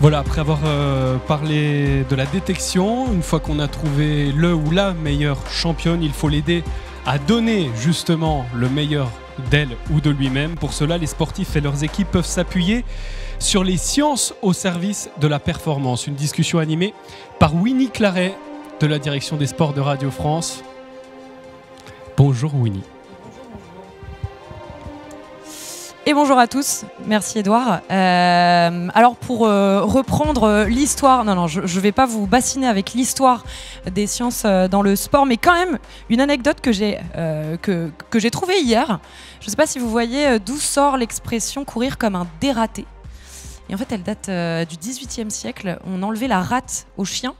Voilà, après avoir euh, parlé de la détection, une fois qu'on a trouvé le ou la meilleure championne, il faut l'aider à donner justement le meilleur d'elle ou de lui-même. Pour cela, les sportifs et leurs équipes peuvent s'appuyer sur les sciences au service de la performance. Une discussion animée par Winnie Claret de la direction des sports de Radio France. Bonjour Winnie. Et bonjour à tous, merci Edouard. Euh, alors pour euh, reprendre euh, l'histoire, non, non, je ne vais pas vous bassiner avec l'histoire des sciences dans le sport, mais quand même une anecdote que j'ai que, que j'ai trouvée hier. Je ne sais pas si vous voyez d'où sort l'expression courir comme un dératé. Et en fait, elle date du 18e siècle. On enlevait la rate aux chiens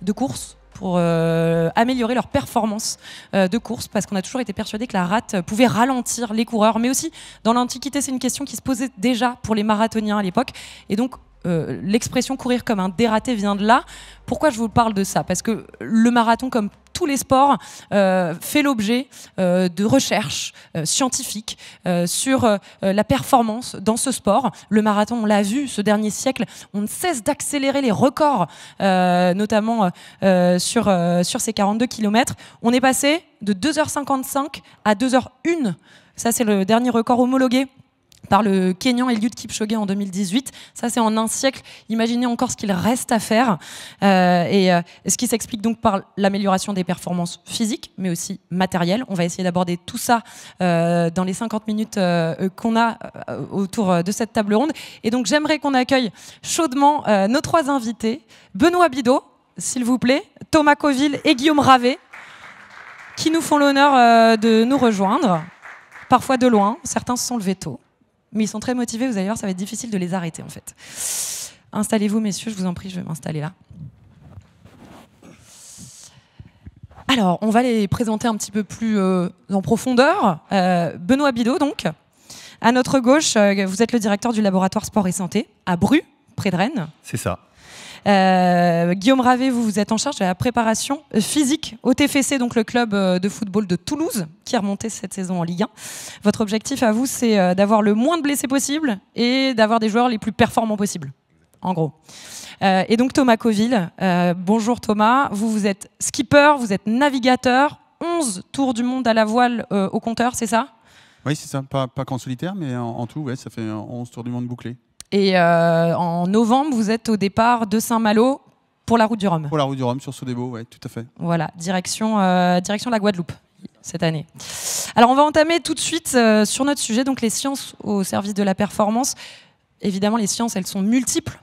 de course pour euh, améliorer leur performance euh, de course parce qu'on a toujours été persuadé que la rate pouvait ralentir les coureurs. Mais aussi, dans l'Antiquité, c'est une question qui se posait déjà pour les marathoniens à l'époque. Et donc, euh, l'expression courir comme un dératé vient de là. Pourquoi je vous parle de ça Parce que le marathon comme tous les sports euh, fait l'objet euh, de recherches euh, scientifiques sur la performance dans ce sport. Le marathon, on l'a vu ce dernier siècle, on ne cesse d'accélérer les records, notamment sur, sur ces 42 km. On est passé de 2h55 à 2h01. Ça, c'est le dernier record homologué par le Kenyan Eliud Kipchoge en 2018. Ça, c'est en un siècle. Imaginez encore ce qu'il reste à faire. Euh, et, euh, ce qui s'explique donc par l'amélioration des performances physiques, mais aussi matérielles. On va essayer d'aborder tout ça euh, dans les 50 minutes qu'on a autour de cette table ronde. Et donc, j'aimerais qu'on accueille chaudement nos trois invités. Benoît Bidot, s'il vous plaît, Thomas Coville et Guillaume Ravet, qui nous font l'honneur de nous rejoindre. Parfois de loin, certains se sont levés tôt. Mais ils sont très motivés, vous allez voir, ça va être difficile de les arrêter en fait. Installez-vous, messieurs, je vous en prie, je vais m'installer là. Alors, on va les présenter un petit peu plus euh, en profondeur. Euh, Benoît Bidot, donc. À notre gauche, euh, vous êtes le directeur du laboratoire sport et santé à Bru, près de Rennes. C'est ça. Euh, Guillaume Ravé, vous, êtes en charge de la préparation physique au TFC, donc le club euh, de football de Toulouse, qui a remonté cette saison en Ligue 1. Votre objectif à vous, c'est euh, d'avoir le moins de blessés possible et d'avoir des joueurs les plus performants possibles, en gros. et donc Thomas Coville, bonjour Thomas, vous, vous êtes skipper, vous êtes navigateur, 11 tours du monde à la voile au compteur, c'est ça oui, c'est ça, pas, pas qu'en solitaire, mais en, tout, ouais, ça fait 11 tours du monde bouclés. Et euh, en novembre, vous êtes au départ de Saint-Malo pour la route du Rhum. Pour la route du Rhum sur Sodebo, oui, tout à fait. Voilà, direction, euh, direction la Guadeloupe cette année. Alors on va entamer tout de suite euh, sur notre sujet, donc les sciences au service de la performance évidemment, les sciences, elles sont multiples.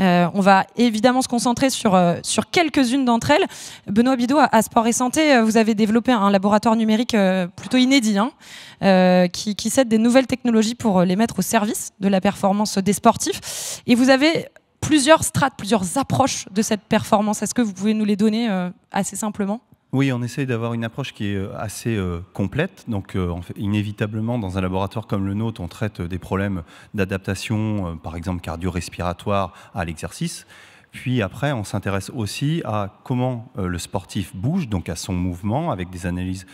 Euh, on va évidemment se concentrer sur, euh, sur quelques-unes d'entre elles. Benoît Bidot, à, Sport et Santé, euh, vous avez développé un laboratoire numérique plutôt inédit, hein, qui, qui cède des nouvelles technologies pour les mettre au service de la performance des sportifs. Et vous avez plusieurs strates, plusieurs approches de cette performance. Est-ce que vous pouvez nous les donner assez simplement oui, on essaye d'avoir une approche qui est euh, assez euh, complète. Donc, euh, inévitablement, dans un laboratoire comme le nôtre, on traite des problèmes d'adaptation, par exemple cardio-respiratoire, à l'exercice. Puis après, on s'intéresse aussi à comment le sportif bouge, donc à son mouvement, avec des analyses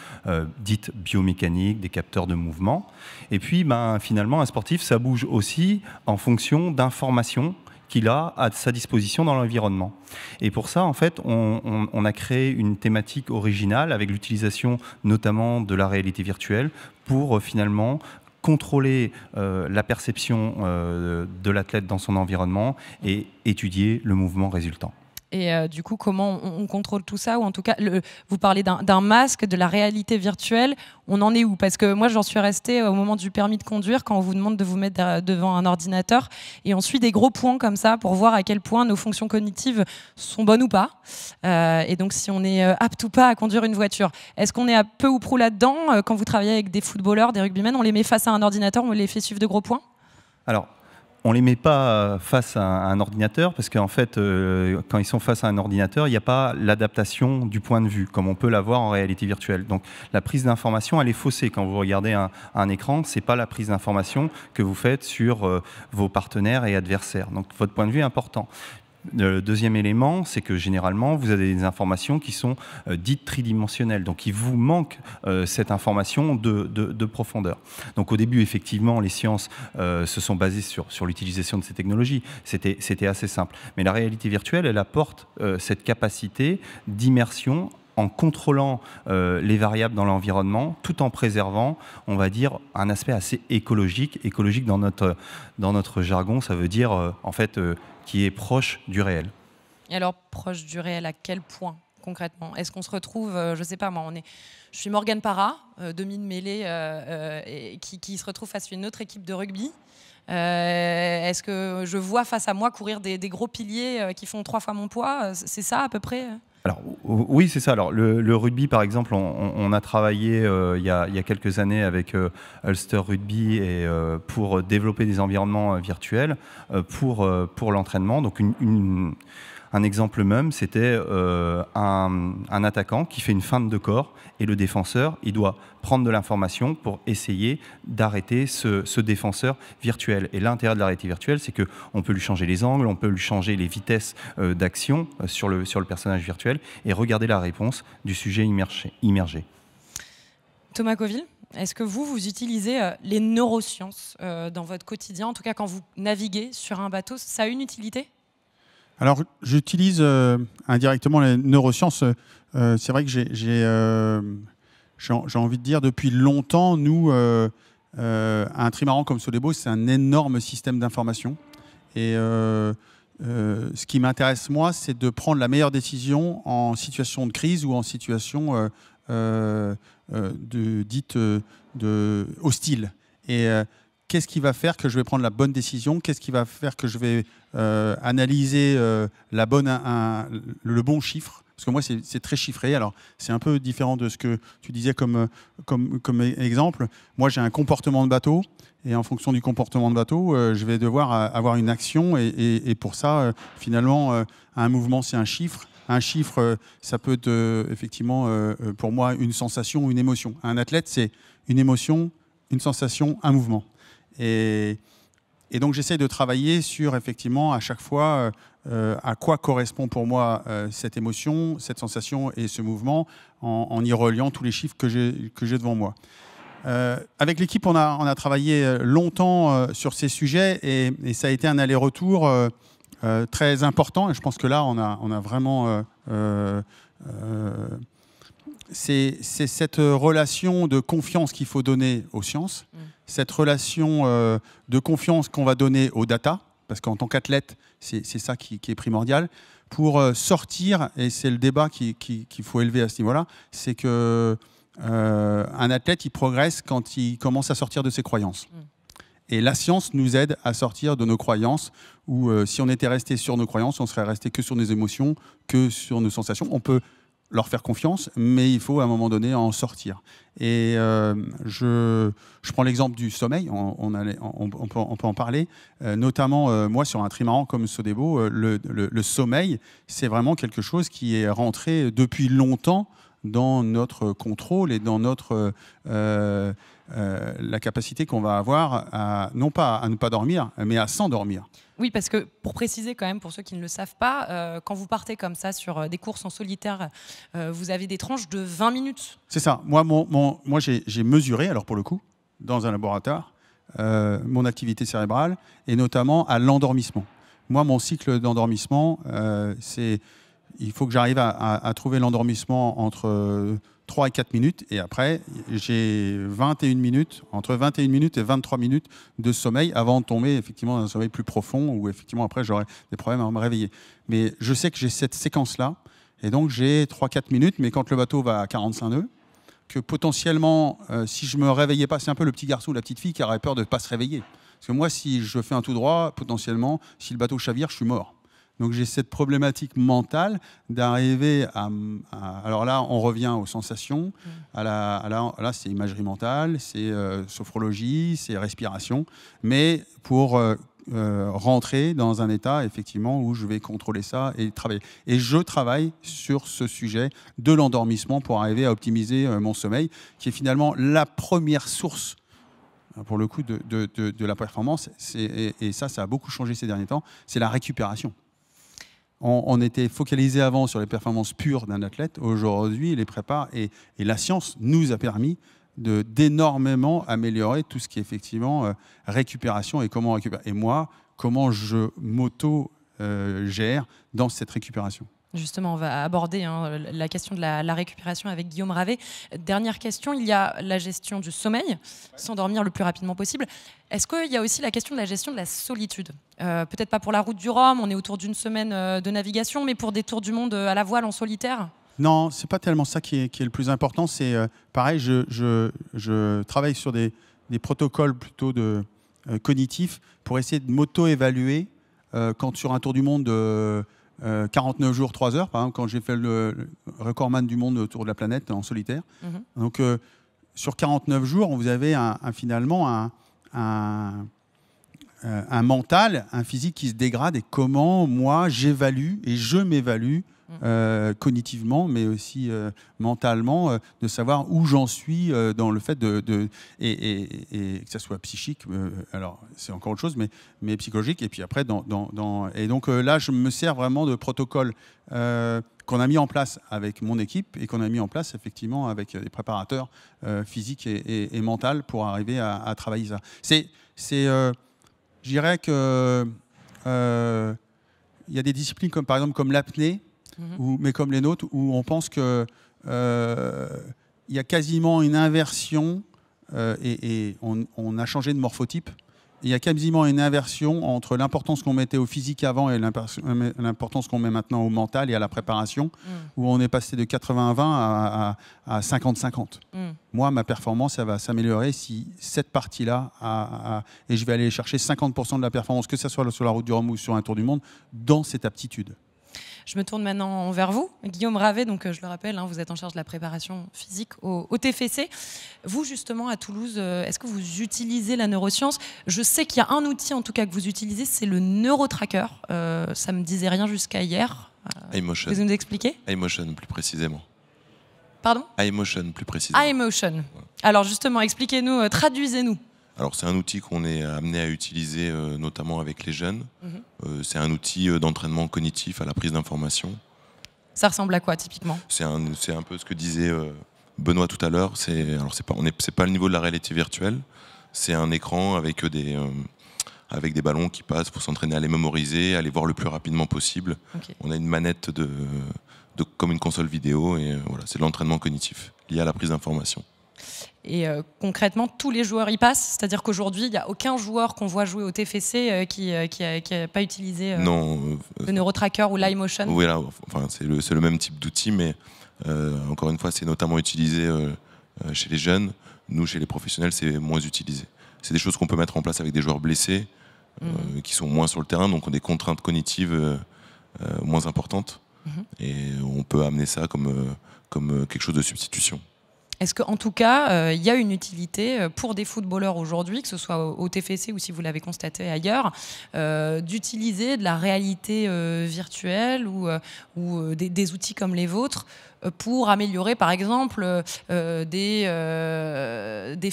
dites biomécaniques, des capteurs de mouvement. Et puis, ben, finalement, un sportif, ça bouge aussi en fonction d'informations qu'il a à sa disposition dans l'environnement. Et pour ça, en fait, on, a créé une thématique originale avec l'utilisation notamment de la réalité virtuelle pour euh, finalement contrôler euh, la perception euh, de l'athlète dans son environnement et étudier le mouvement résultant. Et euh, du coup, comment on, contrôle tout ça Ou en tout cas, le, vous parlez d'un masque, de la réalité virtuelle. On en est où Parce que moi, j'en suis restée euh, au moment du permis de conduire, quand on vous demande de vous mettre euh, devant un ordinateur. Et on suit des gros points comme ça pour voir à quel point nos fonctions cognitives sont bonnes ou pas. et donc, si on est apte ou pas à conduire une voiture. Est-ce qu'on est à peu ou prou là-dedans Quand vous travaillez avec des footballeurs, des rugbymen, on les met face à un ordinateur, on les fait suivre de gros points alors, on les met pas euh, face à un ordinateur parce qu'en fait, euh, quand ils sont face à un ordinateur, il n'y a pas l'adaptation du point de vue comme on peut l'avoir en réalité virtuelle. Donc la prise d'information, elle est faussée quand vous regardez un, écran. C'est pas la prise d'information que vous faites sur euh, vos partenaires et adversaires. Donc votre point de vue est important. Euh, le deuxième élément, c'est que généralement, vous avez des informations qui sont euh, dites tridimensionnelles. Donc, il vous manque euh, cette information de, profondeur. Donc, au début, effectivement, les sciences se sont basées sur, sur l'utilisation de ces technologies. C'était assez simple. Mais la réalité virtuelle, elle apporte cette capacité d'immersion en contrôlant les variables dans l'environnement, tout en préservant, on va dire, un aspect assez écologique. Écologique dans notre, dans notre jargon, ça veut dire en fait qui est proche du réel. Et alors, proche du réel, à quel point concrètement Est-ce qu'on se retrouve, Je euh, je sais pas moi, on est, je suis Morgane Parra, demi euh, de mêlée, euh, et qui, se retrouve face à une autre équipe de rugby. Est-ce que je vois face à moi courir des, des gros piliers qui font trois fois mon poids C'est ça à peu près alors oui, c'est ça. Alors le, rugby, par exemple, on, a travaillé euh, il, y a, quelques années avec euh, Ulster Rugby et euh, pour développer des environnements virtuels pour pour l'entraînement. Donc une un exemple même, c'était euh, un, attaquant qui fait une feinte de corps et le défenseur, il doit prendre de l'information pour essayer d'arrêter ce, défenseur virtuel. Et l'intérêt de l'arrêté virtuel, c'est qu'on peut lui changer les angles, on peut lui changer les vitesses euh, d'action euh, sur le, sur le personnage virtuel et regarder la réponse du sujet immergé. Thomas Coville est-ce que vous, vous utilisez les neurosciences dans votre quotidien En tout cas, quand vous naviguez sur un bateau, ça a une utilité alors, j'utilise euh, indirectement les neurosciences. Euh, c'est vrai que j'ai, j'ai, euh, j'ai, envie de dire, depuis longtemps, nous, un trimaran comme Solébo, c'est un énorme système d'information. Et ce qui m'intéresse, moi, c'est de prendre la meilleure décision en situation de crise ou en situation de, dite de, hostile. Et qu'est-ce qui va faire que je vais prendre la bonne décision, qu'est-ce qui va faire que je vais euh, analyser euh, la bonne, le bon chiffre. Parce que moi, c'est très chiffré. Alors, c'est un peu différent de ce que tu disais comme, euh, comme, comme exemple. Moi, j'ai un comportement de bateau. Et en fonction du comportement de bateau, je vais devoir avoir une action. Et, et pour ça, finalement, un mouvement, c'est un chiffre un chiffre, ça peut être effectivement, pour moi, une sensation, une émotion. Un athlète, c'est une émotion, une sensation, un mouvement. Et, donc j'essaie de travailler sur effectivement à chaque fois euh, euh, à quoi correspond pour moi euh, cette émotion, cette sensation et ce mouvement en, y reliant tous les chiffres que j'ai devant moi. avec l'équipe, on a, on a, travaillé longtemps sur ces sujets et, ça a été un aller-retour très important. Et je pense que là, on a, on a vraiment c'est cette euh, relation de confiance qu'il faut donner aux sciences, mm. cette relation euh, de confiance qu'on va donner aux data, parce qu'en tant qu'athlète, c'est ça qui, est primordial, pour euh, sortir, et c'est le débat qu'il faut élever à ce niveau-là, c'est que un athlète, il progresse quand il commence à sortir de ses croyances. Mm. Et la science nous aide à sortir de nos croyances, où si on était resté sur nos croyances, on serait resté que sur nos émotions, que sur nos sensations. On peut leur faire confiance, mais il faut à un moment donné en sortir. Et euh, je, je, prends l'exemple du sommeil, on, on, peut, on, peut, en parler, euh, notamment euh, moi sur un trimaran comme Sodebo, le, le, sommeil, c'est vraiment quelque chose qui est rentré depuis longtemps dans notre contrôle et dans notre euh, euh, la capacité qu'on va avoir à, non pas à ne pas dormir, mais à s'endormir. Oui, parce que pour préciser quand même, pour ceux qui ne le savent pas, euh, quand vous partez comme ça sur des courses en solitaire, vous avez des tranches de 20 minutes. C'est ça. Moi, moi j'ai mesuré, alors pour le coup, dans un laboratoire, mon activité cérébrale et notamment à l'endormissement. Moi, mon cycle d'endormissement, c'est il faut que j'arrive à, trouver l'endormissement entre 3 euh, et 4 minutes. Et après, j'ai 21 minutes, entre 21 minutes et 23 minutes de sommeil avant de tomber effectivement dans un sommeil plus profond où effectivement après j'aurai des problèmes à me réveiller. Mais je sais que j'ai cette séquence-là. Et donc j'ai 3-4 minutes, mais quand le bateau va à 45 nœuds, que potentiellement, euh, si je me réveillais pas, c'est un peu le petit garçon ou la petite fille qui aurait peur de ne pas se réveiller. Parce que moi, si je fais un tout droit, potentiellement, si le bateau chavire, je suis mort. Donc j'ai cette problématique mentale d'arriver à, Alors là, on revient aux sensations. Mm. À la, là, c'est imagerie mentale, c'est euh, sophrologie, c'est respiration. Mais pour euh, euh, rentrer dans un état effectivement où je vais contrôler ça et travailler. Et je travaille sur ce sujet de l'endormissement pour arriver à optimiser mon sommeil, qui est finalement la première source pour le coup de, de, la performance. et ça, ça a beaucoup changé ces derniers temps. C'est la récupération on, était focalisé avant sur les performances pures d'un athlète. Aujourd'hui, les prépare et, la science nous a permis d'énormément améliorer tout ce qui est effectivement euh, récupération et comment récupérer. Et moi, comment je m'auto-gère euh, dans cette récupération. Justement, on va aborder hein, la question de la, récupération avec Guillaume Ravet. Dernière question, il y a la gestion du sommeil, s'endormir le plus rapidement possible. Est-ce qu'il y a aussi la question de la gestion de la solitude euh, Peut-être pas pour la route du Rhum, on est autour d'une semaine euh, de navigation, mais pour des tours du monde euh, à la voile en solitaire Non, c'est pas tellement ça qui est, le plus important. C'est pareil, je, travaille sur des, protocoles plutôt de, cognitifs pour essayer de m'auto-évaluer quand sur un tour du monde 49 euh, jours, 3 heures, quand j'ai fait le, record recordman du monde autour de la planète en solitaire. Mhm. Donc, euh, sur 49 jours, vous avez un, finalement un, euh, un mental, un physique qui se dégrade et comment moi j'évalue et je m'évalue euh, cognitivement, mais aussi euh, mentalement, euh, de savoir où j'en suis dans le fait de, et, que ça soit psychique. alors c'est encore autre chose, mais, mais psychologique. Et puis après, dans, dans, et donc là, je me sers vraiment de protocoles qu'on a mis en place avec mon équipe et qu'on a mis en place effectivement avec des préparateurs physiques et, et mentaux pour arriver à, travailler ça. C'est, c'est, je dirais que il y a des disciplines comme par exemple comme l'apnée Mhm. mais comme les nôtres, où on pense qu'il euh, y a quasiment une inversion euh, et, on, a changé de morphotype. Il y a quasiment une inversion entre l'importance qu'on mettait au physique avant et l'importance qu'on met maintenant au mental et à la préparation, mm. où on est passé de 80-20 à, 50-50. Mm. Moi, ma performance, elle va s'améliorer si cette partie-là, et je vais aller chercher 50% de la performance, que ce soit sur la route du Rhum ou sur un tour du monde, dans cette aptitude. Je me tourne maintenant envers vous, Guillaume Ravet. Donc, euh, je le rappelle, hein, vous êtes en charge de la préparation physique au, TFC. Vous, justement, à Toulouse, euh, est-ce que vous utilisez la neuroscience Je sais qu'il y a un outil, en tout cas, que vous utilisez, c'est le Neurotracker. Ça euh, ça me disait rien jusqu'à hier. Emotion. Vous nous expliquer Emotion, plus précisément. Pardon iMotion, plus précisément. iMotion. Alors justement, expliquez-nous, traduisez-nous. Alors c'est un outil qu'on est amené à utiliser notamment avec les jeunes. Mhm. Euh, c'est un outil euh, d'entraînement cognitif à la prise d'information. Ça ressemble à quoi typiquement C'est un, peu ce que disait euh, Benoît tout à l'heure. C'est n'est pas pas le niveau de la réalité virtuelle. C'est un écran avec des avec des ballons qui passent pour s'entraîner à les mémoriser, à les voir le plus rapidement possible. On a une manette de, comme une console vidéo et voilà c'est l'entraînement cognitif lié à la prise d'information. Et euh, concrètement, tous les joueurs y passent. C'est-à-dire qu'aujourd'hui, il n'y a aucun joueur qu'on voit jouer au TFC euh, qui n'a euh, pas utilisé le NeuroTracker ou l'iMotion. Oui, enfin, c'est le, même type d'outil, mais encore une fois, c'est notamment utilisé chez les jeunes. Nous, chez les professionnels, c'est moins utilisé. C'est des choses qu'on peut mettre en place avec des joueurs blessés, mhm. qui sont moins sur le terrain, donc ont des contraintes cognitives moins importantes. Mhm. Et on peut amener ça comme, comme quelque chose de substitution. Est-ce qu'en tout cas, euh, il y a une utilité euh, pour des footballeurs aujourd'hui, que ce soit au, TFC ou si vous l'avez constaté ailleurs, euh, d'utiliser de la réalité virtuelle ou, des, outils comme les vôtres pour améliorer par exemple des,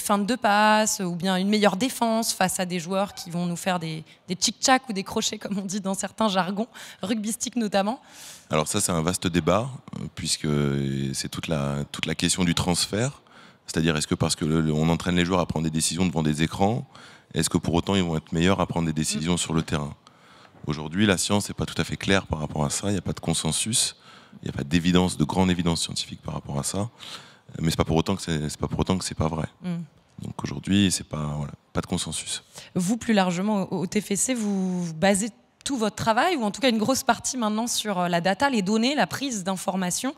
fins de passe ou bien une meilleure défense face à des joueurs qui vont nous faire des, des tchic ou des crochets comme on dit dans certains jargons, rugbystiques notamment alors ça, c'est un vaste débat, euh, puisque c'est toute la, toute la question du transfert. C'est-à-dire, est-ce que parce qu'on entraîne les joueurs à prendre des décisions devant des écrans, est-ce que pour autant ils vont être meilleurs à prendre des décisions mm. sur le terrain Aujourd'hui, la science n'est pas tout à fait claire par rapport à ça. Il n'y a pas de consensus, il n'y a pas d'évidence, de grande évidence scientifique par rapport à ça. Mais c'est pas pour autant que c'est pas autant que c'est pas vrai. Mm. Donc aujourd'hui, c'est pas voilà, pas de consensus. Vous plus largement au TFC, vous basez tout votre travail, ou en tout cas une grosse partie maintenant sur euh, la data, les données, la prise d'informations,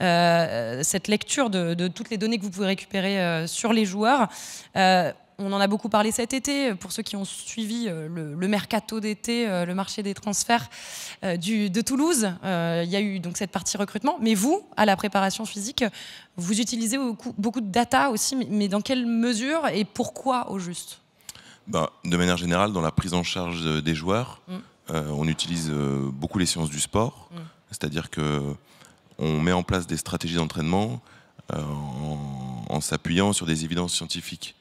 euh, cette lecture de, toutes les données que vous pouvez récupérer euh, sur les joueurs. on en a beaucoup parlé cet été, pour ceux qui ont suivi le, mercato d'été, le marché des transferts de Toulouse, il y a eu donc cette partie recrutement. Mais vous, à la préparation physique, vous utilisez beaucoup, de data aussi, mais, dans quelle mesure et pourquoi au juste ben, de manière générale, dans la prise en charge des joueurs, mmh. Euh, on utilise euh, beaucoup les sciences du sport, mm. c'est-à-dire que on met en place des stratégies d'entraînement euh, en, s'appuyant sur des évidences scientifiques.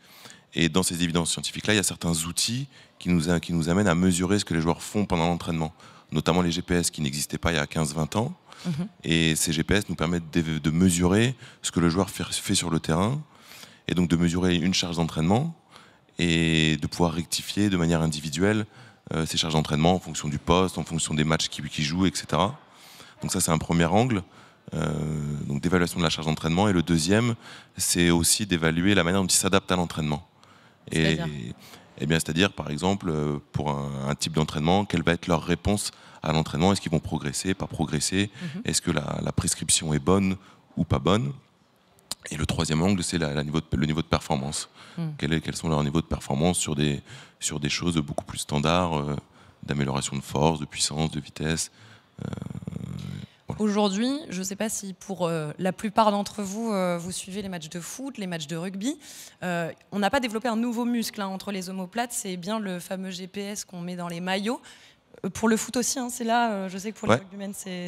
Et dans ces évidences scientifiques-là, il y a certains outils qui nous, amènent à mesurer ce que les joueurs font pendant l'entraînement, notamment les GPS qui n'existaient pas il y a 15-20 ans. Mhm. Et ces GPS nous permettent de, mesurer ce que le joueur fait, sur le terrain, et donc de mesurer une charge d'entraînement, et de pouvoir rectifier de manière individuelle ses euh, charges d'entraînement en fonction du poste, en fonction des matchs qu'il qui joue, etc. Donc ça, c'est un premier angle. Euh, donc d'évaluation de la charge d'entraînement et le deuxième c'est aussi d'évaluer la manière dont ils s'adaptent à l'entraînement et, eh bien c'est-à-dire par exemple euh, pour un, type d'entraînement quelle va être leur réponse à l'entraînement est-ce qu'ils vont progresser pas progresser mhm. est-ce que la, prescription est bonne ou pas bonne et le troisième angle, c'est la, le niveau de performance. Hmm. quels sont leurs niveaux de performance sur des, sur des choses beaucoup plus standards, euh, d'amélioration de force, de puissance, de vitesse euh, Aujourd'hui, je ne sais pas si pour euh, la plupart d'entre vous, vous suivez les matchs de foot, les matchs de rugby. on n'a pas développé un nouveau muscle hein, entre les omoplates, c'est bien le fameux GPS qu'on met dans les maillots. Pour le foot aussi, hein, c'est là. Euh, je sais que pour les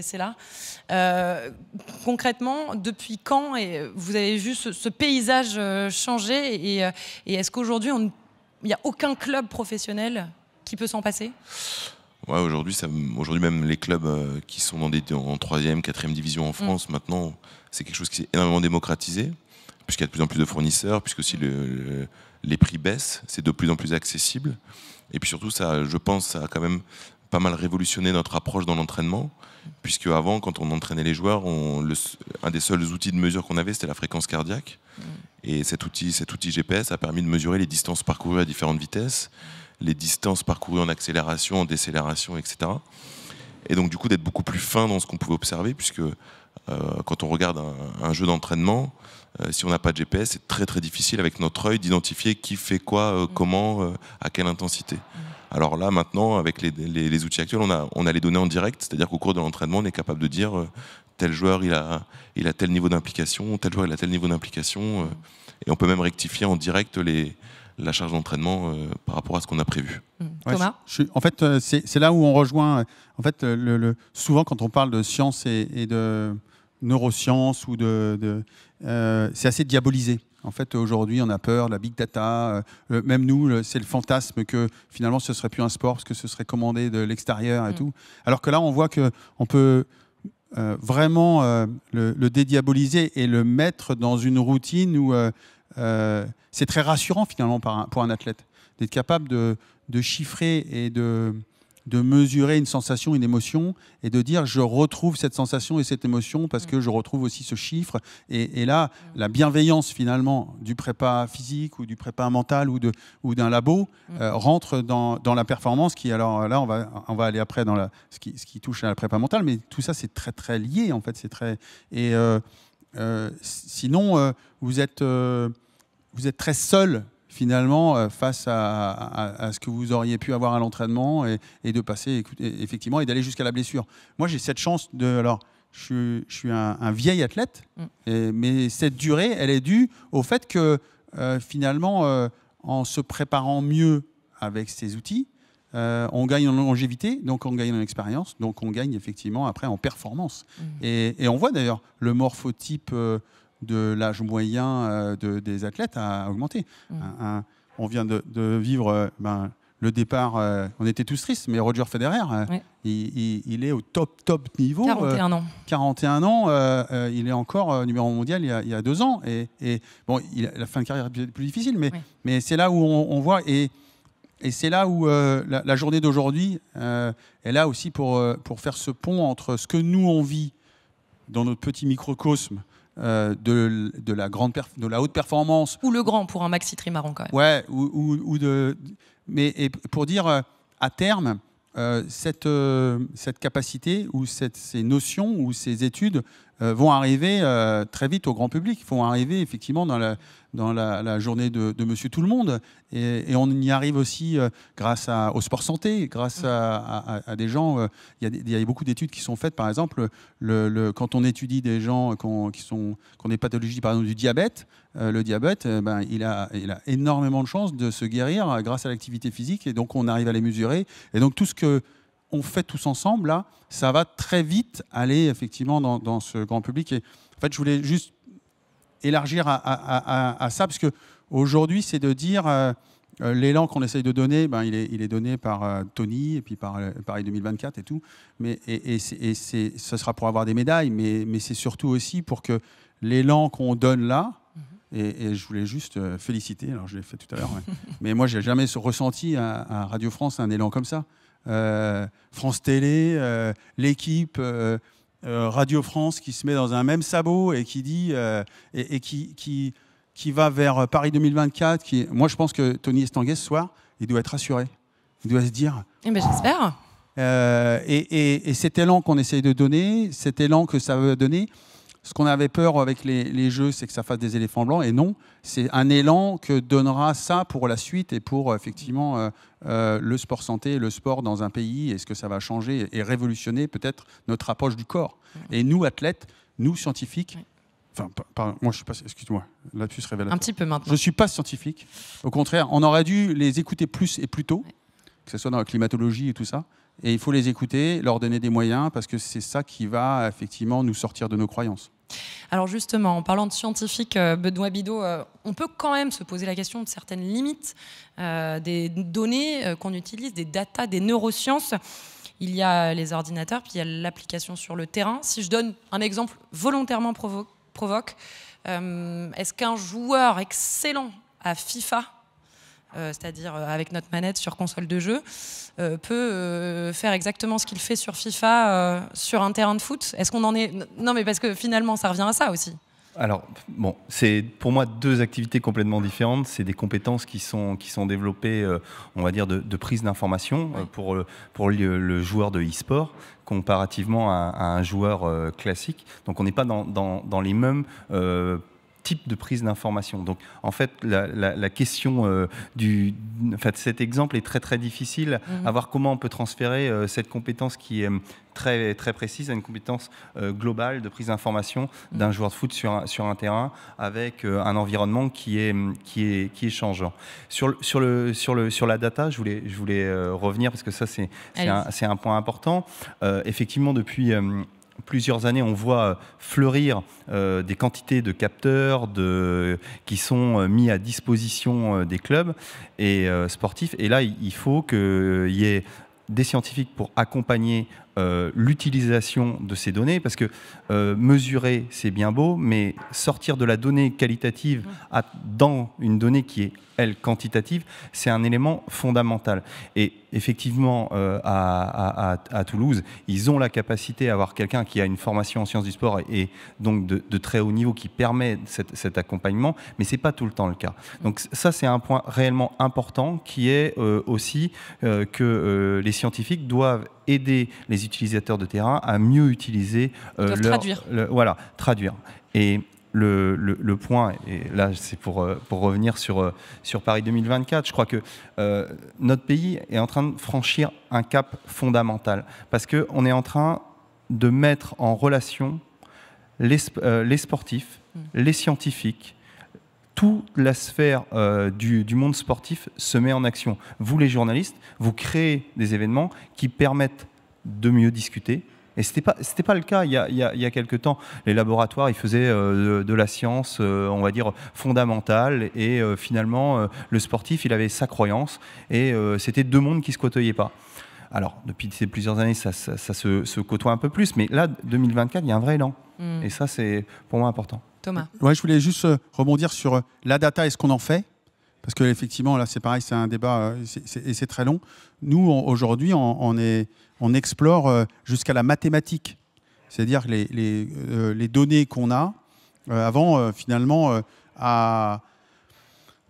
c'est là. Euh, concrètement, depuis quand et euh, vous avez vu ce, paysage changer Et, est-ce qu'aujourd'hui, il n'y a aucun club professionnel qui peut s'en passer Ouais, aujourd'hui, aujourd'hui même les clubs qui sont dans 3 en 4 quatrième division en mm. France, maintenant, c'est quelque chose qui s'est énormément démocratisé, puisqu'il y a de plus en plus de fournisseurs, puisque si les prix baissent, c'est de plus en plus accessible. Et puis surtout, ça, je pense, ça a quand même pas mal révolutionné notre approche dans l'entraînement, puisque avant, quand on entraînait les joueurs, un des seuls outils de mesure qu'on avait, c'était la fréquence cardiaque. Mm. Et cet outil, cet outil GPS a permis de mesurer les distances parcourues à différentes vitesses, les distances parcourues en accélération, en décélération, etc. Et donc, du coup, d'être beaucoup plus fin dans ce qu'on pouvait observer, puisque euh, quand on regarde un jeu d'entraînement, euh, si on n'a pas de GPS, c'est très très difficile avec notre œil d'identifier qui fait quoi, euh, mm. comment, euh, à quelle intensité. Mm. Alors là, maintenant, avec les, outils actuels, on a, on les données en direct, c'est-à-dire qu'au cours de l'entraînement, on est capable de dire tel joueur il a, il a tel niveau d'implication, tel joueur il a tel niveau d'implication, mm. et on peut même rectifier en direct les, la charge d'entraînement par rapport à ce qu'on a prévu. Thomas je, En fait, c'est là où on rejoint. En fait, souvent, quand on parle de science et de neurosciences ou de, euh, c'est assez diabolisé. En fait, aujourd'hui, on a peur de la big data. Euh, euh, même nous, c'est le fantasme que finalement, ce serait plus un sport parce que ce serait commandé de l'extérieur et mm. tout. Alors que là, on voit que on peut vraiment le, dédiaboliser et le mettre dans une routine où c'est très rassurant finalement pour un, pour un athlète d'être capable de, chiffrer et de de mesurer une sensation, une émotion, et de dire je retrouve cette sensation et cette émotion parce que je retrouve aussi ce chiffre. Et, là, la bienveillance finalement du prépa physique ou du prépa mental ou d'un ou labo euh, rentre dans, la performance qui, alors là, on va, on va aller après dans la, ce, qui, touche à la prépa mentale, mais tout ça, c'est très, très lié en fait. C'est très. Et euh, euh, sinon, vous êtes vous êtes très seul finalement euh, face à, ce que vous auriez pu avoir à l'entraînement et, de passer effectivement et d'aller jusqu'à la blessure. Moi j'ai cette chance de alors je, suis un, vieil athlète, mm. mais cette durée elle est due au fait que euh, finalement euh, en se préparant mieux avec ces outils, on gagne en longévité, donc on gagne en expérience, donc on gagne effectivement après en performance. Mm. Et, on voit d'ailleurs le morphotype de l'âge moyen euh, des athlètes a augmenté. Mm. on vient de, vivre euh, ben, le départ, euh, on était tous tristes, mais Roger Federer, il, est au top, top niveau. 41 ans. 41 ans, il est encore numéro mondial il y, a, deux ans. Et, bon, la fin de carrière est plus difficile, mais, c'est là où on, voit. Et, c'est là où la, journée d'aujourd'hui est là aussi pour, pour faire ce pont entre ce que nous, on vit dans notre petit microcosme euh, de, la grande de la haute performance. Ou le grand pour un maxi trimaran quand même. Ouais, ou, de. Mais et pour dire euh, à terme, euh, cette, cette capacité ou ces notions ou ces études euh, vont arriver euh, très vite au grand public, vont arriver effectivement dans la, dans la, journée de, Monsieur Tout le Monde. Et, on y arrive aussi euh, grâce à, au sport santé, grâce à, des gens. Il y, a beaucoup d'études qui sont faites, par exemple, le, quand on étudie des gens qui, sont, qui ont des pathologies, par exemple du diabète, le diabète, ben, il, a, il a énormément de chances de se guérir grâce à l'activité physique. Et donc on arrive à les mesurer. Et donc tout ce que on fait tous ensemble, là, ça va très vite aller effectivement dans, ce grand public. Et en fait, je voulais juste élargir à, ça, parce que aujourd'hui, c'est de dire euh, euh, l'élan qu'on essaye de donner, ben, il, est, donné par euh, Tony et puis par Paris 2024 et tout. Mais, et, et, ce sera pour avoir des médailles, mais, c'est surtout aussi pour que l'élan qu'on donne là, mm-hmm. et, je voulais juste féliciter, alors je l'ai fait tout à l'heure, mais moi je n'ai jamais ressenti à, Radio France un élan comme ça. Euh, France Télé, euh, l'équipe, euh, Radio France qui se met dans un même sabot et qui dit et, qui, qui, qui, va vers Paris 2024. Qui, moi, je pense que Tony Estanguet ce soir, il doit être rassuré. Il doit se dire. Eh ben, j'espère. et, et, et, cet élan qu'on essaye de donner, cet élan que ça veut donner, ce qu'on avait peur avec les, jeux, c'est que ça fasse des éléphants blancs. Et non, c'est un élan que donnera ça pour la suite et pour euh, effectivement euh, euh, le sport santé, le sport dans un pays. Est-ce que ça va changer et révolutionner peut-être notre approche du corps Et nous, athlètes, nous, scientifiques, Enfin, pardon, moi je suis pas. Excuse-moi, là tu se Un petit peu maintenant. Je suis pas scientifique. Au contraire, on aurait dû les écouter plus et plus tôt, que ce soit dans la climatologie et tout ça. Et il faut les écouter, leur donner des moyens, parce que c'est ça qui va effectivement nous sortir de nos croyances. Alors justement, en parlant de scientifique, euh, Benoît Bidot, euh, on peut quand même se poser la question de certaines limites euh, des données qu'on utilise, des data, des neurosciences. Il y a les ordinateurs, puis il y a l'application sur le terrain. Si je donne un exemple volontairement provoque est-ce qu'un joueur excellent à FIFA euh, c'est-à-dire euh, avec notre manette sur console de jeu, euh, peut faire exactement ce qu'il fait sur FIFA sur un terrain de foot Est-ce qu'on en est Non, mais parce que finalement, ça revient à ça aussi. Alors, bon, c'est pour moi deux activités complètement différentes. C'est des compétences qui sont, qui sont développées, on va dire, de, prise d'information pour, pour le, joueur de e-sport comparativement à, un joueur classique. Donc, on n'est pas dans, dans, dans les mêmes type de prise d'information. Donc, en fait, la, question de euh, du. En fait, cet exemple est très, très difficile mhm. à voir comment on peut transférer euh, cette compétence qui est euh, très, très précise à une compétence globale de prise d'information mhm. d'un joueur de foot sur un, sur un terrain avec un environnement qui est, qui est, qui est changeant. Sur, sur, le, sur, le, sur la data, je voulais, je voulais revenir parce que ça, c'est un, un, point important. effectivement, depuis plusieurs années, on voit euh, fleurir euh, des quantités de capteurs qui sont euh, mis à disposition des clubs et sportifs. Et là, il faut qu'il y ait des scientifiques pour accompagner euh, l'utilisation de ces données, parce que euh, mesurer, c'est bien beau, mais sortir de la donnée qualitative dans une donnée qui est, elle, quantitative, c'est un élément fondamental. Et effectivement, euh, à, Toulouse, ils ont la capacité d'avoir avoir quelqu'un qui a une formation en sciences du sport et, donc de, très haut niveau qui permet cet, cet accompagnement, mais ce n'est pas tout le temps le cas. Donc ça, c'est un point réellement important qui est aussi que les scientifiques doivent aider les utilisateurs de terrain à mieux utiliser euh, traduire. Le, voilà, traduire. Et le, point, et là c'est pour, euh, pour revenir sur, euh, sur Paris 2024, je crois que notre pays est en train de franchir un cap fondamental parce qu'on est en train de mettre en relation les, sportifs, mm. les scientifiques, toute la sphère euh, du, monde sportif se met en action. Vous, les journalistes, vous créez des événements qui permettent de mieux discuter. Et ce n'était pas, pas, le cas il y, a, il, quelques temps. Les laboratoires, ils faisaient euh, de, la science, euh, on va dire, fondamentale. Et finalement, le sportif, il avait sa croyance. Et c'était deux mondes qui ne se côtoyaient pas. Alors, depuis ces plusieurs années, ça, se, côtoie un peu plus. Mais là, 2024, il y a un vrai élan. Mm. Et ça, c'est pour moi important. Thomas. je voulais juste euh, rebondir sur euh, la data et ce qu'on en fait. Parce que effectivement, là, c'est pareil, c'est un débat euh, et c'est très long. Nous, aujourd'hui, on, explore jusqu'à la mathématique, c'est-à-dire les, données qu'on a. avant, finalement, à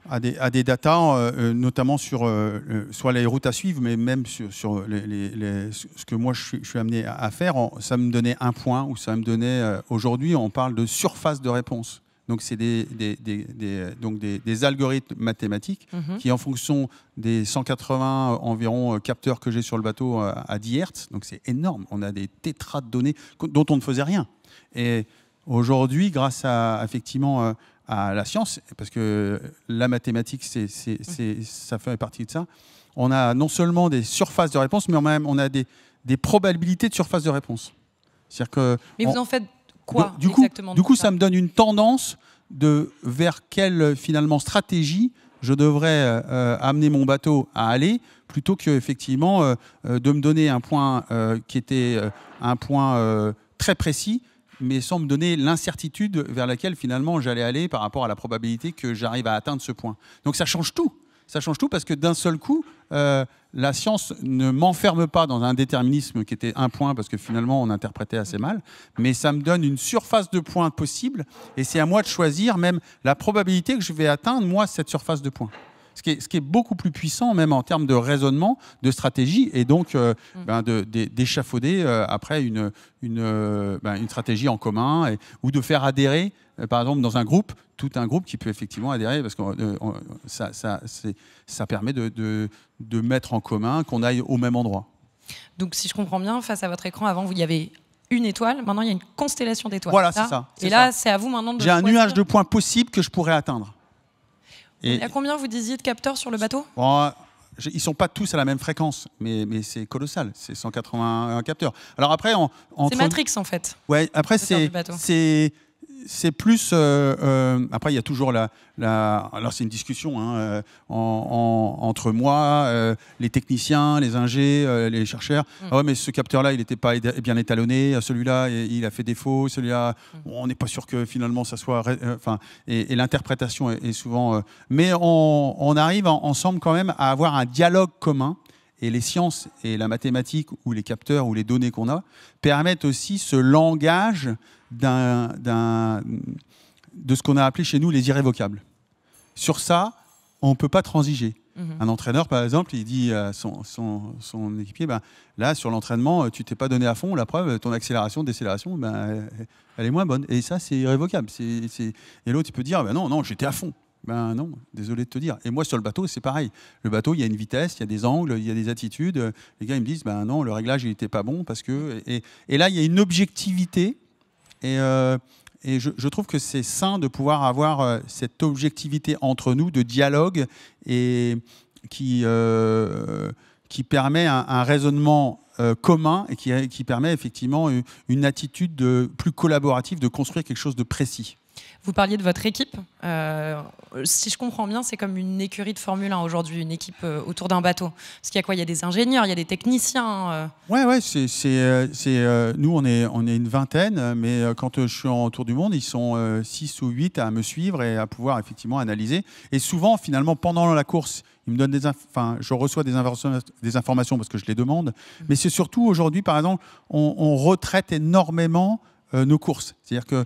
à des, à des datas, euh, euh, notamment sur euh, soit les routes à suivre, mais même sur, sur les, les, ce que moi je suis, je suis amené à, faire, ça me donnait un point ou ça me donnait, aujourd'hui on parle de surface de réponse. Donc c'est des, des, des, donc des, algorithmes mathématiques mhm. qui en fonction des 180 environ capteurs que j'ai sur le bateau à 10 Hertz, donc c'est énorme, on a des tétras de données dont on ne faisait rien. Et aujourd'hui, grâce à effectivement à la science, parce que la mathématique, mm. c'est, ça fait partie de ça, on a non seulement des surfaces de réponse, mais même on a des, des probabilités de surface de réponse. C'est-à-dire que mais vous en faites quoi du, exactement coup, du coup, ça me donne une tendance de vers quelle finalement stratégie je devrais euh, amener mon bateau à aller plutôt que effectivement euh, euh, de me donner un point qui était un point très précis mais sans me donner l'incertitude vers laquelle finalement j'allais aller par rapport à la probabilité que j'arrive à atteindre ce point. Donc ça change tout. Ça change tout parce que d'un seul coup, euh, la science ne m'enferme pas dans un déterminisme qui était un point parce que finalement on interprétait assez mal, mais ça me donne une surface de points possible et c'est à moi de choisir même la probabilité que je vais atteindre moi cette surface de points ce qui, est, beaucoup plus puissant, même en termes de raisonnement, de stratégie, et donc euh, mm. ben, d'échafauder euh, après une, une, euh, ben, une, stratégie en commun, ou de faire adhérer, par exemple, dans un groupe, tout un groupe qui peut effectivement adhérer, parce que ça, ça, permet de, de, mettre en commun qu'on aille au même endroit. Donc, si je comprends bien, face à votre écran, avant, vous y avait une étoile. Maintenant, il y a une constellation d'étoiles. Voilà, c'est ça. Et là, c'est à vous maintenant de. J'ai un nuage de points possibles que je pourrais atteindre. Il combien, vous disiez, de capteurs sur le bateau oh, ils ne sont pas tous à la même fréquence, mais, c'est colossal, c'est 181 capteurs. Alors après, en, C'est Matrix en fait. Ouais, après c'est c'est plus. Euh, euh, après, il y a toujours la. alors, c'est une discussion hein, euh, entre moi, les techniciens, les ingés, les chercheurs. Mm. Ah ouais, mais ce capteur-là, il n'était pas eh bien étalonné. Ah, celui-là, il a fait défaut. Celui-là, mm. on n'est pas sûr que finalement ça soit. Enfin, et, l'interprétation est, souvent. mais on, arrive ensemble quand même à avoir un dialogue commun. Et les sciences et la mathématique ou les capteurs ou les données qu'on a permettent aussi ce langage de ce qu'on a appelé chez nous les irrévocables. Sur ça, on ne peut pas transiger. Mhm. Un entraîneur, par exemple, il dit à son, équipier, ben, là, sur l'entraînement, tu t'es pas donné à fond, la preuve, ton accélération, décélération, ben, elle est moins bonne. Et ça, c'est irrévocable. Et l'autre, il peut dire, ben non, non, j'étais à fond. Ben non, désolé de te dire. Et moi, sur le bateau, c'est pareil. Le bateau, il y a une vitesse, il y a des angles, il y a des attitudes. Les gars, ils me disent, ben non, le réglage, il n'était pas bon parce que... Et, et là, il y a une objectivité et, euh, je, trouve que c'est sain de pouvoir avoir euh, cette objectivité entre nous, de dialogue, et qui, euh, permet un, raisonnement commun et qui, permet effectivement une, attitude plus collaborative de construire quelque chose de précis. Vous parliez de votre équipe. Euh, si je comprends bien, c'est comme une écurie de Formule 1 aujourd'hui, une équipe euh, autour d'un bateau. Ce qu'il y a quoi Il y a des ingénieurs, il y a des techniciens. Oui, euh. Ouais, ouais. C'est, nous, on est, on est une vingtaine, mais quand je suis en tour du monde, ils sont 6 ou 8 à me suivre et à pouvoir effectivement analyser. Et souvent, finalement, pendant la course, ils me donnent des enfin, je reçois des, des, informations parce que je les demande. Mmh. Mais c'est surtout aujourd'hui, par exemple, on, on retraite énormément nos courses. C'est-à-dire que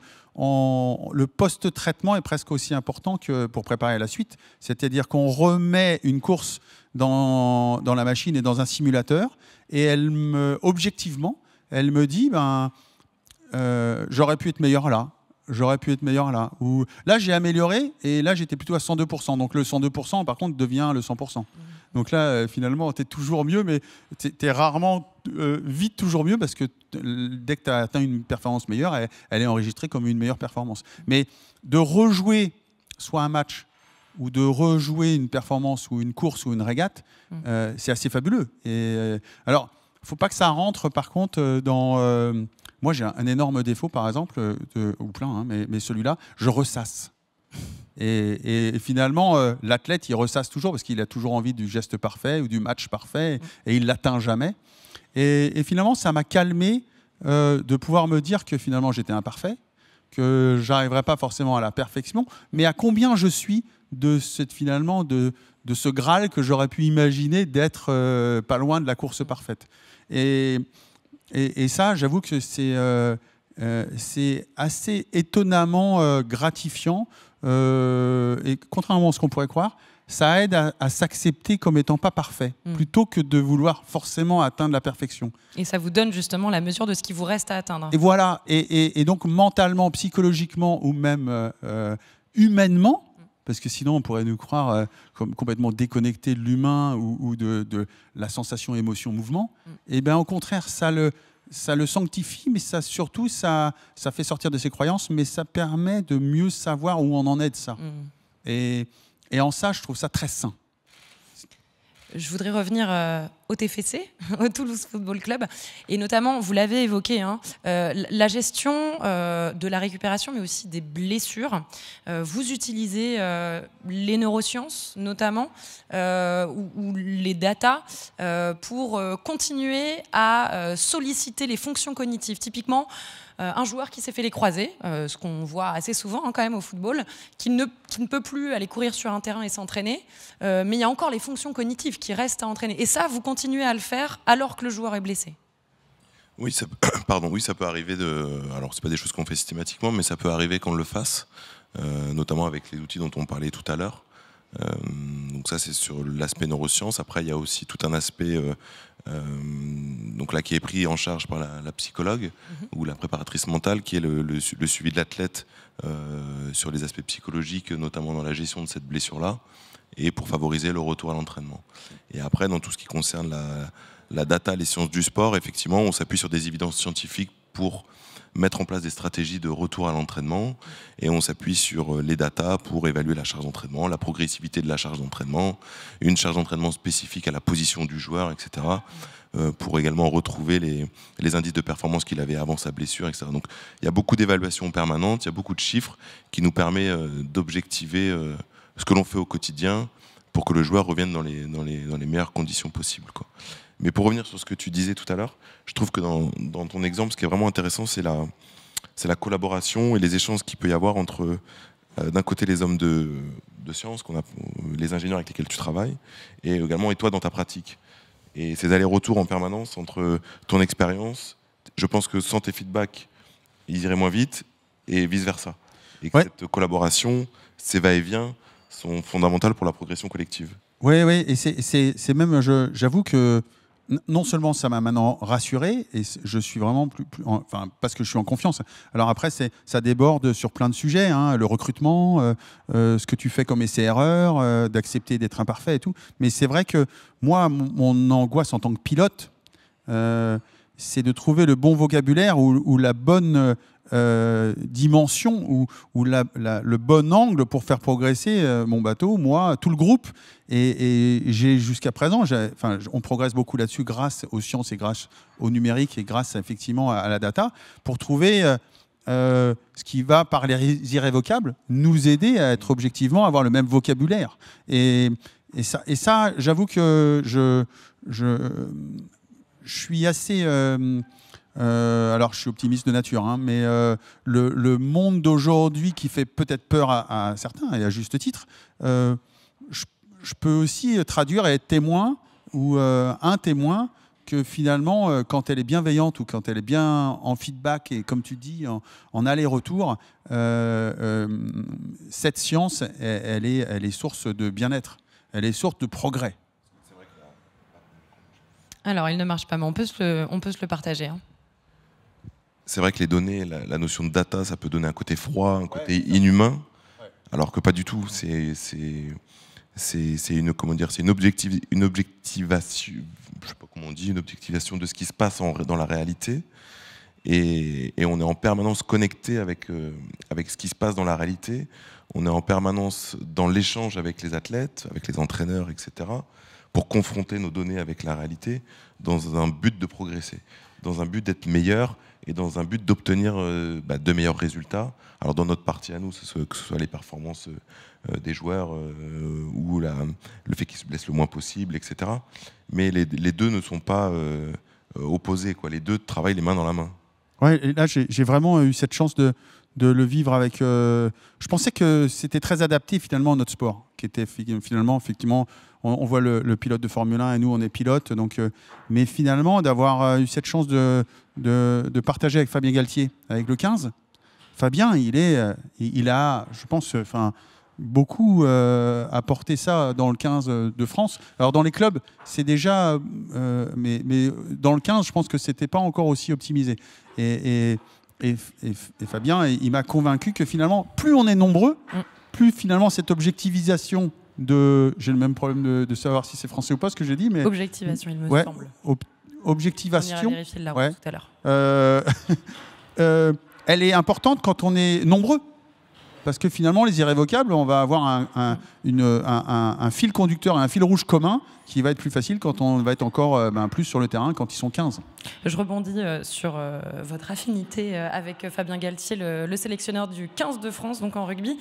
le post-traitement est presque aussi important que pour préparer la suite. C'est-à-dire qu'on remet une course dans, la machine et dans un simulateur, et elle objectivement, elle me dit, ben, euh, j'aurais pu être meilleur là, j'aurais pu être meilleur là. Ou là, j'ai amélioré et là, j'étais plutôt à 102%. Donc le 102%, par contre, devient le 100%. Mhm. Donc là, euh, finalement, tu es toujours mieux, mais tu es, rarement euh, vite toujours mieux parce que euh, dès que tu as atteint une performance meilleure, elle, est enregistrée comme une meilleure performance. Mhm. Mais de rejouer soit un match ou de rejouer une performance ou une course ou une régate, mhm. c'est assez fabuleux. Et alors, faut pas que ça rentre, par contre, euh, dans. Euh, moi, j'ai un énorme défaut, par exemple, euh, ou plein, hein, mais, mais celui-là, je ressasse. Et, et, finalement, l'athlète, il ressasse toujours parce qu'il a toujours envie du geste parfait ou du match parfait et il l'atteint jamais. Et, finalement, ça m'a calmé de pouvoir me dire que finalement j'étais imparfait, que j'arriverais pas forcément à la perfection, mais à combien je suis de cette, finalement de, ce Graal que j'aurais pu imaginer d'être euh, pas loin de la course parfaite. Et, et, ça, j'avoue que c'est euh, euh, c'est assez étonnamment gratifiant. et contrairement à ce qu'on pourrait croire, ça aide à, s'accepter comme étant pas parfait, mm. plutôt que de vouloir forcément atteindre la perfection. Et ça vous donne justement la mesure de ce qui vous reste à atteindre. Et voilà, et, et, donc mentalement, psychologiquement ou même humainement, parce que sinon on pourrait nous croire euh, complètement déconnectés de l'humain ou, de, la sensation, émotion, mouvement. Mm. Et eh bien au contraire, ça le, ça le sanctifie, mais ça surtout, ça, ça fait sortir de ses croyances, mais ça permet de mieux savoir où on en est de ça. Mm. et en ça, je trouve ça très sain je voudrais revenir euh, au TFC, au Toulouse Football Club, et notamment, vous l'avez évoqué, hein, euh, la gestion euh, de la récupération, mais aussi des blessures. vous utilisez les neurosciences, notamment, ou, ou, les data, pour continuer à solliciter les fonctions cognitives. Typiquement, euh, un joueur qui s'est fait les croiser, euh, ce qu'on voit assez souvent hein, quand même au football, qui ne, qui ne peut plus aller courir sur un terrain et s'entraîner, euh, mais il y a encore les fonctions cognitives qui restent à entraîner. Et ça, vous continuez à le faire alors que le joueur est blessé. Oui, ça, pardon, oui, ça peut arriver de. Alors, c'est pas des choses qu'on fait systématiquement, mais ça peut arriver qu'on le fasse, notamment avec les outils dont on parlait tout à l'heure donc ça, c'est sur l'aspect neurosciences. Après, il y a aussi tout un aspect euh, euh, donc là, qui est pris en charge par la, psychologue mhm. ou la préparatrice mentale, qui est le, suivi de l'athlète euh, sur les aspects psychologiques, notamment dans la gestion de cette blessure-là, et pour favoriser le retour à l'entraînement. Et après, dans tout ce qui concerne la, la data, les sciences du sport, effectivement, on s'appuie sur des évidences scientifiques pour mettre en place des stratégies de retour à l'entraînement et on s'appuie sur euh, les datas pour évaluer la charge d'entraînement, la progressivité de la charge d'entraînement, une charge d'entraînement spécifique à la position du joueur, etc. Euh, pour également retrouver les, indices de performance qu'il avait avant sa blessure, etc. Donc il y a beaucoup d'évaluations permanentes, il y a beaucoup de chiffres qui nous permet euh, d'objectiver ce que l'on fait au quotidien pour que le joueur revienne dans les, dans les, meilleures conditions possibles. Quoi. Mais pour revenir sur ce que tu disais tout à l'heure, je trouve que dans, ton exemple, ce qui est vraiment intéressant, c'est la, la collaboration et les échanges qu'il peut y avoir entre, euh, d'un côté, les hommes de, de sciences, qu'on a, les ingénieurs avec lesquels tu travailles, et également, et toi, dans ta pratique. Et ces allers-retours en permanence entre ton expérience, je pense que sans tes feedbacks, ils iraient moins vite, et vice-versa. Et cette collaboration, ces va-et-vient, sont fondamentales pour la progression collective. Oui, oui, et c'est même, j'avoue que non seulement ça m'a maintenant rassuré, et je suis vraiment plus, enfin parce que je suis en confiance. Alors après, c'est ça déborde sur plein de sujets, hein, le recrutement, euh, euh, ce que tu fais comme essai-erreur, euh, d'accepter d'être imparfait et tout. Mais c'est vrai que moi, mon, angoisse en tant que pilote, c'est de trouver le bon vocabulaire ou la bonne euh, dimension ou, le bon angle pour faire progresser euh, mon bateau, moi, tout le groupe. Et, j'ai jusqu'à présent, enfin, on progresse beaucoup là-dessus grâce aux sciences et grâce au numérique et grâce effectivement à, la data pour trouver euh, ce qui va, par les irrévocables, nous aider à être objectivement, à avoir le même vocabulaire. Et, ça, et ça j'avoue que je, je, je suis assez euh, alors, je suis optimiste de nature, hein, mais euh, le, monde d'aujourd'hui qui fait peut-être peur à, certains, et à juste titre, euh, je, peux aussi traduire et être témoin ou un témoin que finalement, quand elle est bienveillante ou quand elle est bien en feedback et comme tu dis, en, aller-retour, cette science, elle, est, est source de bien-être, elle est source de progrès. Alors, il ne marche pas, mais on peut se le, on peut se le partager. Hein c'est vrai que les données, la, notion de data, ça peut donner un côté froid, un côté inhumain, alors que pas du tout. C'est c'est une comment dire, c'est une objective, une objectivation, je sais pas comment on dit, une objectivation de ce qui se passe dans la réalité. Et, on est en permanence connecté avec, euh, avec ce qui se passe dans la réalité. On est en permanence dans l'échange avec les athlètes, avec les entraîneurs, etc., pour confronter nos données avec la réalité dans un but de progresser, dans un but d'être meilleur et dans un but d'obtenir euh, bah, de meilleurs résultats. Alors dans notre partie à nous, que ce soit les performances euh, euh, des joueurs ou le fait qu'ils se blessent le moins possible, etc. Mais les, deux ne sont pas opposés. Quoi. Les deux travaillent les mains dans la main. Ouais, et là j'ai vraiment eu cette chance de, de le vivre avec. je pensais que c'était très adapté finalement à notre sport, qui était finalement effectivement on, voit le, pilote de Formule 1 et nous, on est pilote. Donc, euh, mais finalement, d'avoir euh, eu cette chance de, partager avec Fabien Galtier, avec le 15, Fabien, euh, il, a, je pense, enfin, beaucoup apporté ça dans le 15 de France. Alors dans les clubs, c'est déjà, mais, dans le 15, je pense que c'était pas encore aussi optimisé. et Fabien, il m'a convaincu que finalement, plus on est nombreux, mm. plus finalement cette objectivisation de. J'ai le même problème de, savoir si c'est français ou pas ce que j'ai dit, mais. Objectivation, il me semble. objectivation. On vérifier de la tout à l'heure. Euh, euh, elle est importante quand on est nombreux. Parce que finalement, les irrévocables, on va avoir un, fil conducteur, un fil rouge commun qui va être plus facile quand on va être encore euh, ben, plus sur le terrain quand ils sont 15. Je rebondis euh, sur euh, votre affinité avec Fabien Galtier, le, sélectionneur du 15 de France, donc en rugby.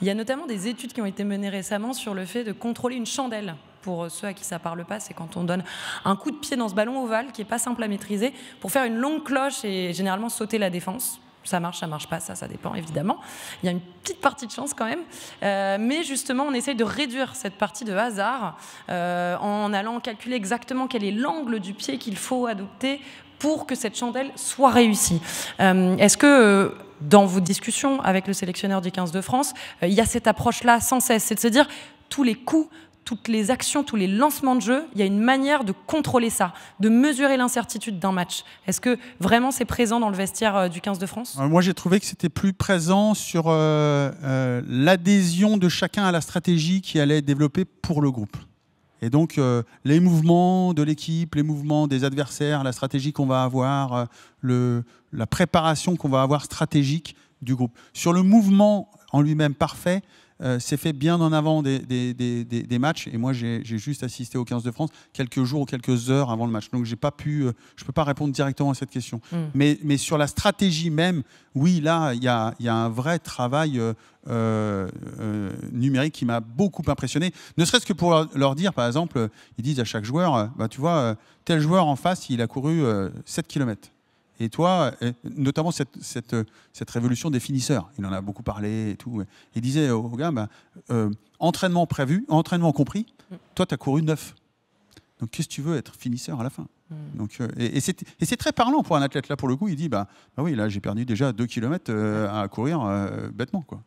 Il y a notamment des études qui ont été menées récemment sur le fait de contrôler une chandelle. Pour ceux à qui ça parle pas, c'est quand on donne un coup de pied dans ce ballon ovale qui est pas simple à maîtriser pour faire une longue cloche et généralement sauter la défense ça marche, ça marche pas, ça, ça dépend évidemment. Il y a une petite partie de chance quand même, euh, mais justement, on essaye de réduire cette partie de hasard euh, en allant calculer exactement quel est l'angle du pied qu'il faut adopter pour que cette chandelle soit réussie. Euh, est-ce que dans vos discussions avec le sélectionneur du 15 de France, il y a cette approche-là sans cesse, c'est de se dire tous les coups toutes les actions, tous les lancements de jeu, il y a une manière de contrôler ça, de mesurer l'incertitude d'un match. Est-ce que vraiment c'est présent dans le vestiaire euh, du 15 de France euh, Moi j'ai trouvé que c'était plus présent sur euh, l'adhésion de chacun à la stratégie qui allait être développée pour le groupe. Et donc, les mouvements de l'équipe, les mouvements des adversaires, la stratégie qu'on va avoir, la préparation qu'on va avoir stratégique du groupe. Sur le mouvement en lui-même parfait, c'est euh, s'est fait bien en avant des, des, des, des matchs. Et moi, j'ai juste assisté au 15 de France quelques jours ou quelques heures avant le match. Donc, j'ai pas pu, euh, je ne peux pas répondre directement à cette question. Mm. Mais, mais, sur la stratégie même, oui, là, il y a, y a, un vrai travail euh, numérique qui m'a beaucoup impressionné. Ne serait-ce que pour leur dire, par exemple, ils disent à chaque joueur, bah, tu vois, tel joueur en face, il a couru 7 km. Et toi, notamment cette, cette, cette, révolution des finisseurs, il en a beaucoup parlé et tout. Il disait aux gars, bah, euh, entraînement prévu, entraînement compris, toi, tu as couru neuf. Donc, qu'est-ce que tu veux être finisseur à la fin hmm. Donc, euh, Et, et c'est très parlant pour un athlète. Là, pour le coup, il dit bah, bah oui, là, j'ai perdu déjà deux kilomètres euh, à courir bêtement. Quoi.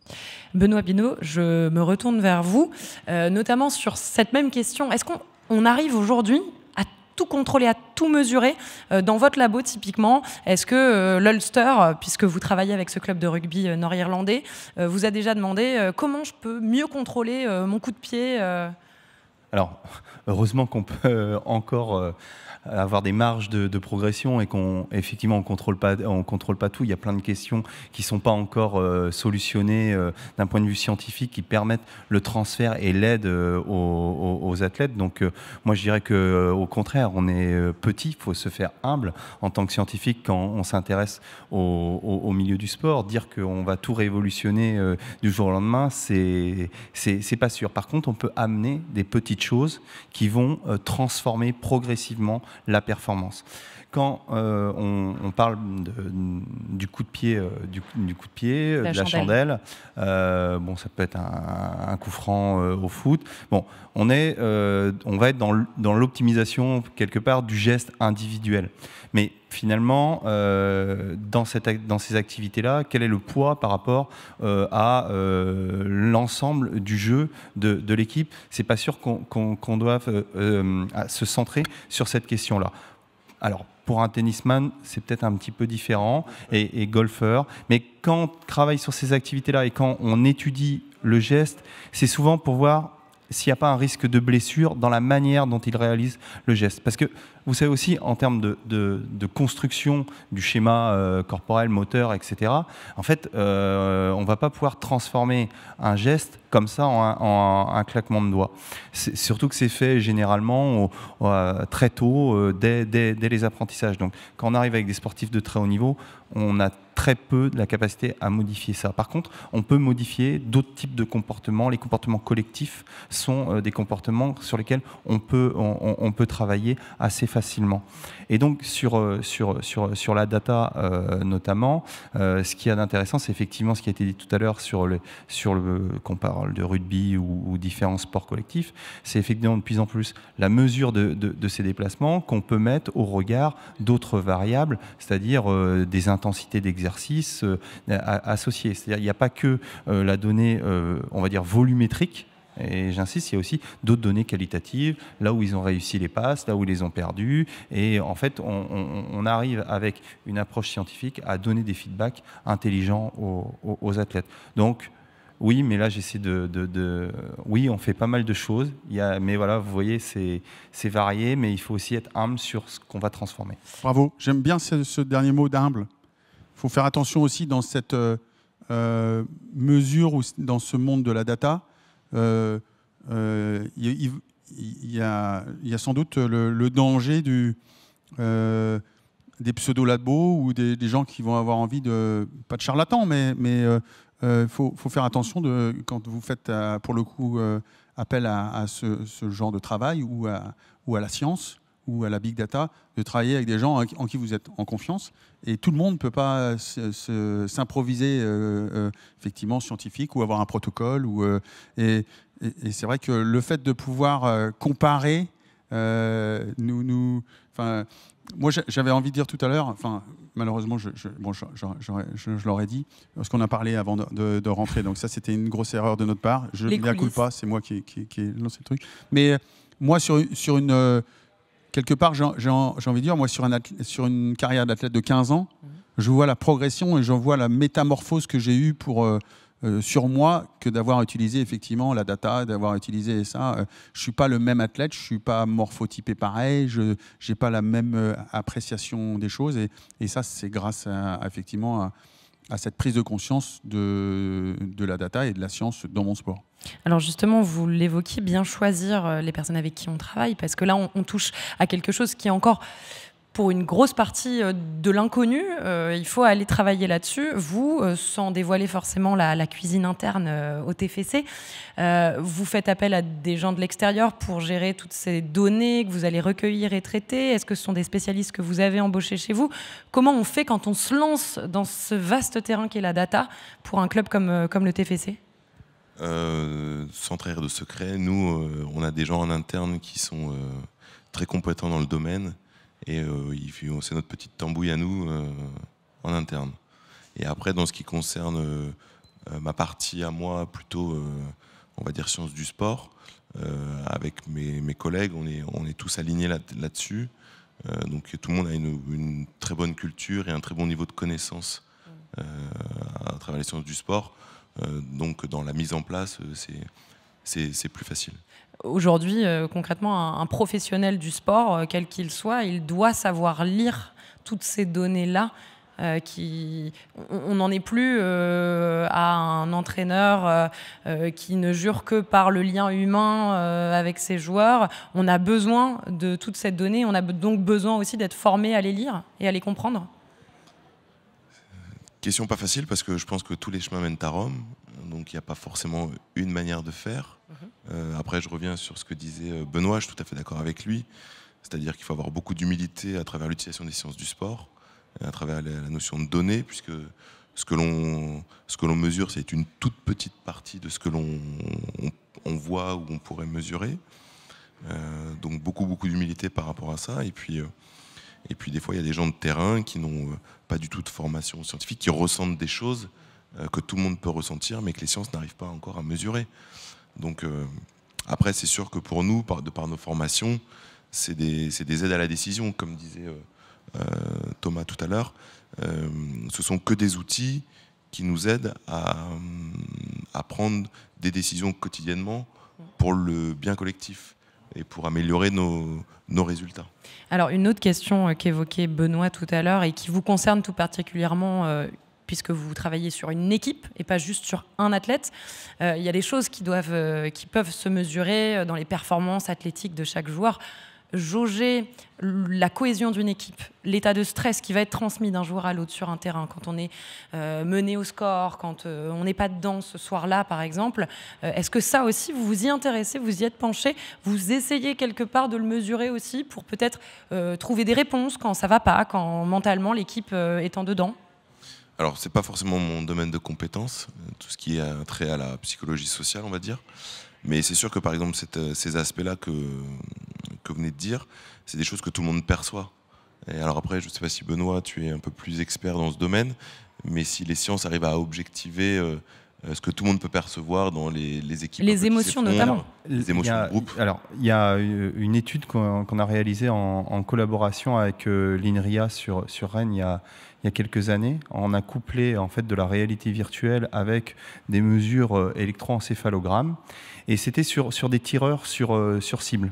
Benoît Binot, je me retourne vers vous, notamment sur cette même question. Est-ce qu'on arrive aujourd'hui contrôler, à tout mesurer euh, Dans votre labo, typiquement, est-ce que euh, l'Ulster, euh, puisque vous travaillez avec ce club de rugby nord-irlandais, vous a déjà demandé comment je peux mieux contrôler mon coup de pied alors, heureusement qu'on peut encore euh, avoir des marges de, progression et qu'on effectivement on contrôle pas on contrôle pas tout. Il y a plein de questions qui sont pas encore euh, solutionnées euh, d'un point de vue scientifique qui permettent le transfert et l'aide aux, athlètes. Donc moi je dirais que au contraire on est petit, il faut se faire humble en tant que scientifique quand on s'intéresse au, au, milieu du sport. Dire qu'on va tout révolutionner du jour au lendemain, c'est c'est pas sûr. Par contre on peut amener des petites choses qui vont euh, transformer progressivement la performance. Quand euh, on, parle du coup de pied, euh, du, coup de pied, la de la chandelle, bon, ça peut être un, un coup franc au foot. Bon, on est, on va être dans l'optimisation quelque part du geste individuel. Mais finalement, euh, dans, cette, dans ces activités-là, quel est le poids par rapport euh, à euh, l'ensemble du jeu de, de l'équipe C'est pas sûr qu'on doive se centrer sur cette question-là. Alors, pour un tennisman, c'est peut-être un petit peu différent, et, et golfeur, mais quand on travaille sur ces activités-là et quand on étudie le geste, c'est souvent pour voir s'il n'y a pas un risque de blessure dans la manière dont il réalise le geste. Parce que vous savez aussi, en termes de, construction du schéma euh, corporel, moteur, etc., en fait, euh, on ne va pas pouvoir transformer un geste comme ça en un, claquement de doigts. Surtout que c'est fait généralement euh, très tôt, dès les apprentissages. Donc quand on arrive avec des sportifs de très haut niveau, on a très peu de la capacité à modifier ça. Par contre, on peut modifier d'autres types de comportements. Les comportements collectifs sont euh, des comportements sur lesquels on peut, on, peut travailler assez facilement. Et donc sur, euh, sur, sur, la data euh, notamment, ce qui est intéressant, c'est effectivement ce qui a été dit tout à l'heure sur le, sur le qu'on parle de rugby ou, différents sports collectifs, c'est effectivement de plus en plus la mesure de, ces déplacements qu'on peut mettre au regard d'autres variables, c'est-à-dire des intensités d'exercice euh, associés. C'est-à-dire qu'il n'y a pas que euh, la donnée, euh, on va dire, volumétrique, et j'insiste, il y a aussi d'autres données qualitatives, là où ils ont réussi les passes, là où ils les ont perdues. Et en fait, on, arrive avec une approche scientifique à donner des feedbacks intelligents aux, athlètes. Donc, oui, mais là, j'essaie de, Oui, on fait pas mal de choses. Il Mais voilà, vous voyez, c'est varié, mais il faut aussi être humble sur ce qu'on va transformer. Bravo. J'aime bien ce dernier mot d'humble. Il faut faire attention aussi dans cette euh, euh, mesure dans ce monde de la data. Euh, il y, a, sans doute le, danger du des pseudo-labos ou des, gens qui vont avoir envie de, pas de charlatans, mais il faut, faire attention quand vous faites, pour le coup, appel à, ce, genre de travail ou à la science ou à la big data, de travailler avec des gens en qui vous êtes en confiance. Et tout le monde ne peut pas s'improviser euh, euh, effectivement scientifique ou avoir un protocole. Ou, euh, et, c'est vrai que le fait de pouvoir comparer, nous, nous, moi j'avais envie de dire tout à l'heure, enfin malheureusement je, je, bon, je, l'aurais dit, lorsqu'on qu'on a parlé avant de, rentrer, donc ça c'était une grosse erreur de notre part. Je ne la pas, c'est moi qui, ai lancé le truc. Mais moi sur, sur une quelque part, j'ai envie de dire, moi, sur, un sur une carrière d'athlète de 15 ans, mhm. je vois la progression et j'en vois la métamorphose que j'ai eue pour, euh, euh, sur moi que d'avoir utilisé effectivement la data, d'avoir utilisé ça. Je euh, je suis pas le même athlète, je suis pas morphotypé pareil, je n'ai pas la même appréciation des choses. Et, ça, c'est grâce effectivement à, cette prise de conscience de la data et de la science dans mon sport. Alors justement, vous l'évoquiez, bien choisir euh, les personnes avec qui on travaille, parce que là, on, touche à quelque chose qui est encore pour une grosse partie euh, de l'inconnu. Euh, il faut aller travailler là-dessus. Vous, sans dévoiler forcément la, cuisine interne au TFC, vous faites appel à des gens de l'extérieur pour gérer toutes ces données que vous allez recueillir et traiter. Est-ce que ce sont des spécialistes que vous avez embauchés chez vous Comment on fait quand on se lance dans ce vaste terrain qu'est la data pour un club comme le TFC euh, sans trahir de secret, nous, euh, on a des gens en interne qui sont euh, très compétents dans le domaine et c'est notre petite tambouille à nous en interne. Et après, dans ce qui concerne ma partie à moi, plutôt, on va dire, sciences du sport, avec mes, collègues, on est, tous alignés là-dessus. donc tout le monde a une, très bonne culture et un très bon niveau de connaissance mm. à travers les sciences du sport. Euh, donc dans la mise en place, euh, c'est plus facile. Aujourd'hui, euh, concrètement, un, professionnel du sport, quel qu'il soit, il doit savoir lire toutes ces données-là on n'en est plus à un entraîneur qui ne jure que par le lien humain avec ses joueurs. On a besoin de toutes cette donnée, on a donc besoin aussi d'être formé à les lire et à les comprendre. Question pas facile parce que je pense que tous les chemins mènent à Rome, donc il n'y a pas forcément une manière de faire. Mhm. Euh, après, je reviens sur ce que disait euh, Benoît, je suis tout à fait d'accord avec lui, c'est-à-dire qu'il faut avoir beaucoup d'humilité à travers l'utilisation des sciences du sport, euh, à travers la notion de données, puisque ce que l'on ce mesure, c'est une toute petite partie de ce que l'on on, voit ou on pourrait mesurer. donc beaucoup beaucoup d'humilité par rapport à ça, et puis et puis des fois il y a des gens de terrain qui n'ont pas du tout de formation scientifique, qui ressentent des choses euh, que tout le monde peut ressentir, mais que les sciences n'arrivent pas encore à mesurer. Donc euh, après, c'est sûr que pour nous, de par nos formations, c'est des, aides à la décision, comme disait euh, Thomas tout à l'heure. ce sont que des outils qui nous aident à prendre des décisions quotidiennement pour le bien collectif et pour améliorer nos, résultats. Alors une autre question euh, qu'évoquait Benoît tout à l'heure et qui vous concerne tout particulièrement euh, puisque vous travaillez sur une équipe et pas juste sur un athlète, euh, il y a des choses qui, doivent, qui peuvent se mesurer dans les performances athlétiques de chaque joueur jauger la cohésion d'une équipe, l'état de stress qui va être transmis d'un joueur à l'autre sur un terrain, quand on est euh, mené au score, quand euh, on n'est pas dedans ce soir-là, par exemple, euh, est-ce que ça aussi, vous vous y intéressez, vous y êtes penché, vous essayez quelque part de le mesurer aussi pour peut-être trouver des réponses quand ça va pas, quand mentalement l'équipe est en dedans alors, ce n'est pas forcément mon domaine de compétence, tout ce qui est trait à la psychologie sociale, on va dire. Mais c'est sûr que par exemple euh, ces aspects-là que, euh, que vous venez de dire, c'est des choses que tout le monde perçoit. Et alors après, je ne sais pas si Benoît, tu es un peu plus expert dans ce domaine, mais si les sciences arrivent à objectiver euh, ce que tout le monde peut percevoir dans les, les équipes. Les émotions notamment. Les émotions du de groupe. Alors, il y a une étude qu'on a réalisée en, collaboration avec l'INRIA sur, sur Rennes il y a il y a quelques années. On a couplé en fait de la réalité virtuelle avec des mesures euh, électroencéphalogrammes et c'était sur, sur des tireurs sur, euh, sur cible.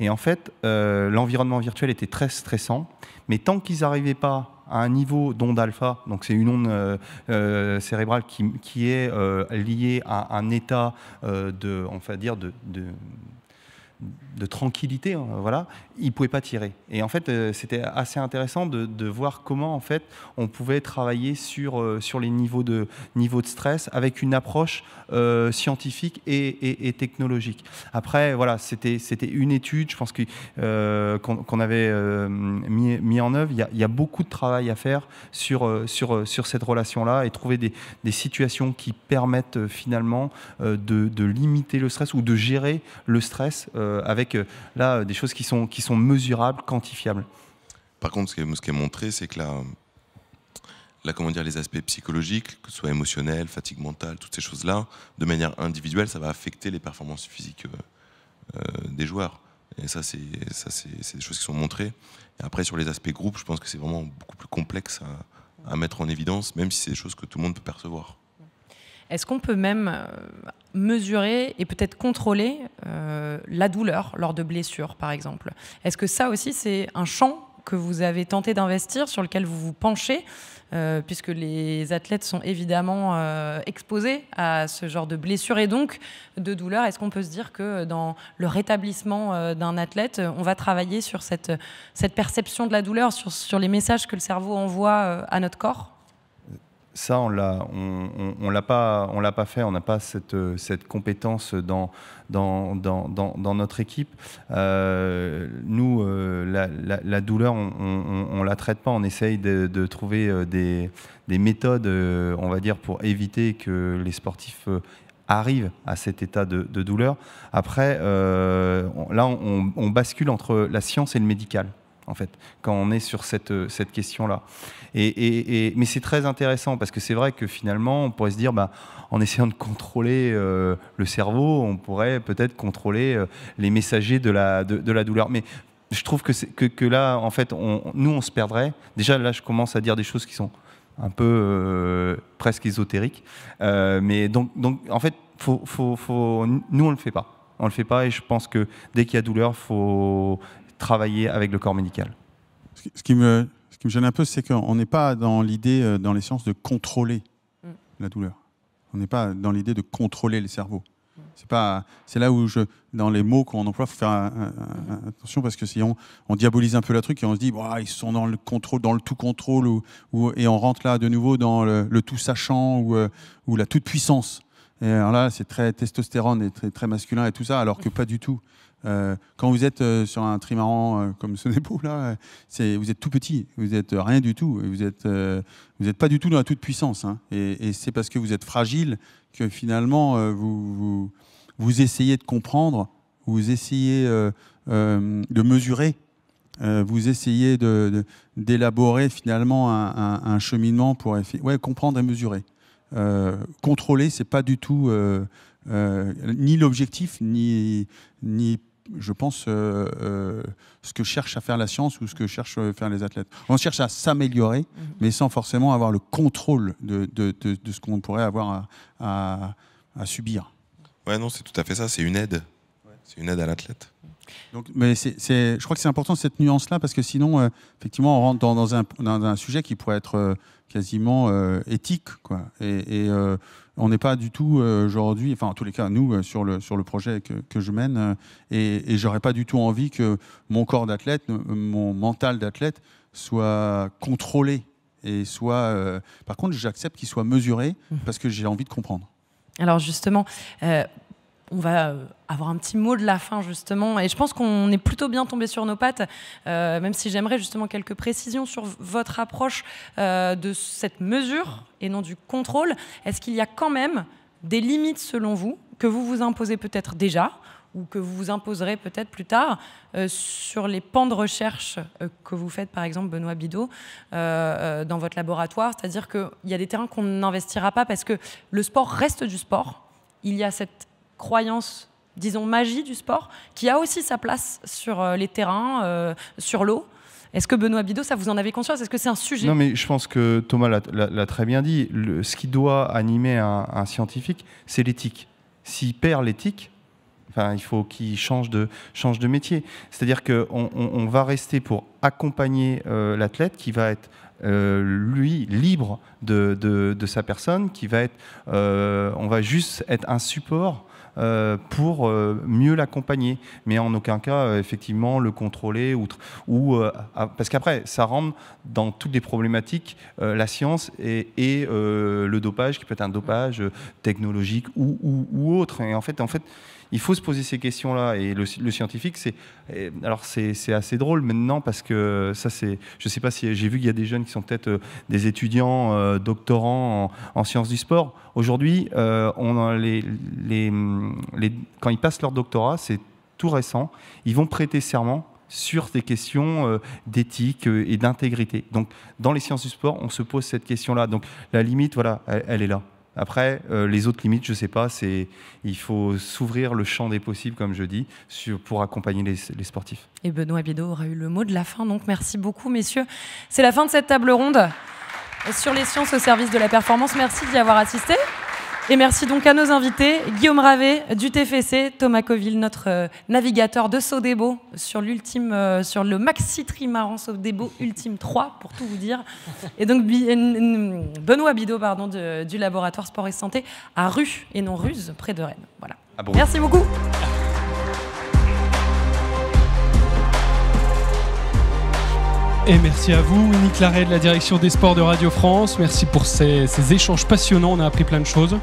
Et en fait, euh, l'environnement virtuel était très stressant, mais tant qu'ils n'arrivaient pas à un niveau d'onde alpha, donc c'est une onde cérébrale qui, qui est liée à un état de, on va dire, de, de de tranquillité, hein, voilà, il pouvait pas tirer. Et en fait, euh, c'était assez intéressant de, voir comment en fait on pouvait travailler sur euh, sur les niveaux de de stress avec une approche euh, scientifique et, technologique. Après, voilà, c'était c'était une étude, je pense que qu'on avait mis, en œuvre. Il y, a, il beaucoup de travail à faire sur sur sur cette relation là et trouver des, situations qui permettent finalement de, de limiter le stress ou de gérer le stress avec avec là euh, des choses qui sont, qui sont mesurables, quantifiables. Par contre, ce qui est, montré, c'est que là, comment dire, les aspects psychologiques, que ce soit émotionnel, fatigue mentale, toutes ces choses-là, de manière individuelle, ça va affecter les performances physiques euh, euh, des joueurs. Et ça, c'est des choses qui sont montrées. Et après, sur les aspects groupes, je pense que c'est vraiment beaucoup plus complexe à, à mettre en évidence, même si c'est des choses que tout le monde peut percevoir. Est-ce qu'on peut même euh, mesurer et peut-être contrôler euh, la douleur lors de blessures, par exemple Est-ce que ça aussi, c'est un champ que vous avez tenté d'investir, sur lequel vous vous penchez, euh, puisque les athlètes sont évidemment exposés à ce genre de blessures et donc de douleurs. Est-ce qu'on peut se dire que dans le rétablissement d'un athlète, on va travailler sur cette, perception de la douleur, sur les messages que le cerveau envoie à notre corps ça, on l'a, on, l'a pas, on l'a pas fait. On n'a pas cette, compétence dans dans, notre équipe. Euh, nous, euh, la, douleur, on, ne la traite pas. On essaye de, trouver euh, des, méthodes, on va dire, pour éviter que les sportifs arrivent à cet état de, douleur. Après, là, on, bascule entre la science et le médical en fait, quand on est sur cette, euh, cette question-là. Et, et, et, mais c'est très intéressant parce que c'est vrai que finalement, on pourrait se dire, bah, en essayant de contrôler euh, le cerveau, on pourrait peut-être contrôler euh, les messagers de la, de, de la douleur. Mais je trouve que, que, que, là, en fait, on, nous, on se perdrait. Déjà, là, je commence à dire des choses qui sont un peu presque ésotériques. mais donc, donc, en fait, faut, faut, faut, nous, on ne le fait pas on le fait pas et je pense que dès qu'il y a douleur faut travailler avec le corps médical. Ce qui me, gêne un peu, c'est qu'on n'est pas dans l'idée, euh, dans les sciences, de contrôler mm. la douleur. On n'est pas dans l'idée de contrôler les cerveaux. C'est là où je, dans les mots qu'on emploie, faut faire attention parce que si on, diabolise un peu la truc et on se dit, bah, ils sont dans le contrôle, dans le tout contrôle, ou, et on rentre là de nouveau dans le, tout sachant ou, euh, ou la toute puissance. Et là, c'est très testostérone et très, très masculin et tout ça, alors que pas du tout. Euh, quand vous êtes euh, sur un trimaran euh, comme ce dépôt là, vous êtes tout petit, vous êtes rien du tout, vous êtes vous n'êtes pas du tout dans la toute puissance. Hein. et, c'est parce que vous êtes fragile que finalement vous, vous, essayez de comprendre, vous essayez de mesurer, vous essayez de, d'élaborer finalement un, cheminement pour ouais, comprendre et mesurer. contrôler, c'est pas du tout ni l'objectif, ni, ni je pense, euh, euh, ce que cherche à faire la science ou ce que cherchent à euh, faire les athlètes. On cherche à s'améliorer, mhm. mais sans forcément avoir le contrôle de, de, de, ce qu'on pourrait avoir à, à, subir. Ouais, non, c'est tout à fait ça. C'est une aide. C'est une aide à l'athlète mais je crois que c'est important cette nuance-là parce que sinon, euh, effectivement, on rentre dans, un, sujet qui pourrait être euh, quasiment euh, éthique, quoi. Et, on n'est pas du tout aujourd'hui, enfin en tous les cas, nous sur le sur le projet que, que je mène, et, et j'aurais pas du tout envie que mon corps d'athlète, mon mental d'athlète, soit contrôlé et soit. par contre, j'accepte qu'il soit mesuré mmh. parce que j'ai envie de comprendre. Alors justement, on va euh, avoir un petit mot de la fin justement. Et je pense qu'on est plutôt bien tombé sur nos pattes, euh, même si j'aimerais justement quelques précisions sur votre approche euh, de cette mesure et non du contrôle. Est-ce qu'il y a quand même des limites selon vous que vous vous imposez peut-être déjà ou que vous vous imposerez peut-être plus tard sur les pans de recherche que vous faites, par exemple, Benoît Bidot, dans votre laboratoire. C'est-à-dire qu'il y a des terrains qu'on n'investira pas parce que le sport reste du sport. Il y a cette croyance, disons magie du sport, qui a aussi sa place sur euh, les terrains, euh, sur l'eau. Est-ce que Benoît Bidot, ça vous en avez conscience Est-ce que c'est un sujet Non, mais je pense que Thomas l'a très bien dit. Le, ce qui doit animer un, scientifique, c'est l'éthique. S'il perd l'éthique, Enfin, il faut qu'il change de, change de métier. C'est-à-dire qu'on on, va rester pour accompagner euh, l'athlète qui va être lui libre de, de, sa personne, qui va être, on va juste être un support euh, pour euh, mieux l'accompagner, mais en aucun cas, euh, effectivement, le contrôler ou, ou parce qu'après, ça rentre dans toutes les problématiques, la science et, le dopage, qui peut être un dopage technologique ou, ou autre. Et en fait, en fait, il faut se poser ces questions-là. Et le, scientifique, c'est eh, alors c'est assez drôle maintenant parce que ça c'est, je sais pas si j'ai vu qu'il y a des jeunes qui sont peut-être euh, des étudiants euh, doctorants en, sciences du sport. Aujourd'hui, euh, quand ils passent leur doctorat, c'est tout récent, ils vont prêter serment sur des questions d'éthique et d'intégrité. Donc, dans les sciences du sport, on se pose cette question-là. Donc, la limite, voilà, elle est là. Après, euh, les autres limites, je ne sais pas, c'est il faut s'ouvrir le champ des possibles, comme je dis, pour accompagner les, sportifs. Et Benoît Biedot aura eu le mot de la fin, donc merci beaucoup, messieurs. C'est la fin de cette table ronde sur les sciences au service de la performance. Merci d'y avoir assisté. Et merci donc à nos invités, Guillaume Ravet du TFC, Thomas Coville, notre euh, navigateur de Sodebo sur l'ultime, euh, sur le maxi trimaran Sodebo Ultime 3 pour tout vous dire. Et donc Benoît Bidot, pardon, du laboratoire sport et santé à Rue et non Ruse, près de Rennes. Voilà. Ah merci beaucoup. Et merci à vous, Nick Laret de la direction des sports de Radio France. Merci pour ces échanges passionnants, on a appris plein de choses.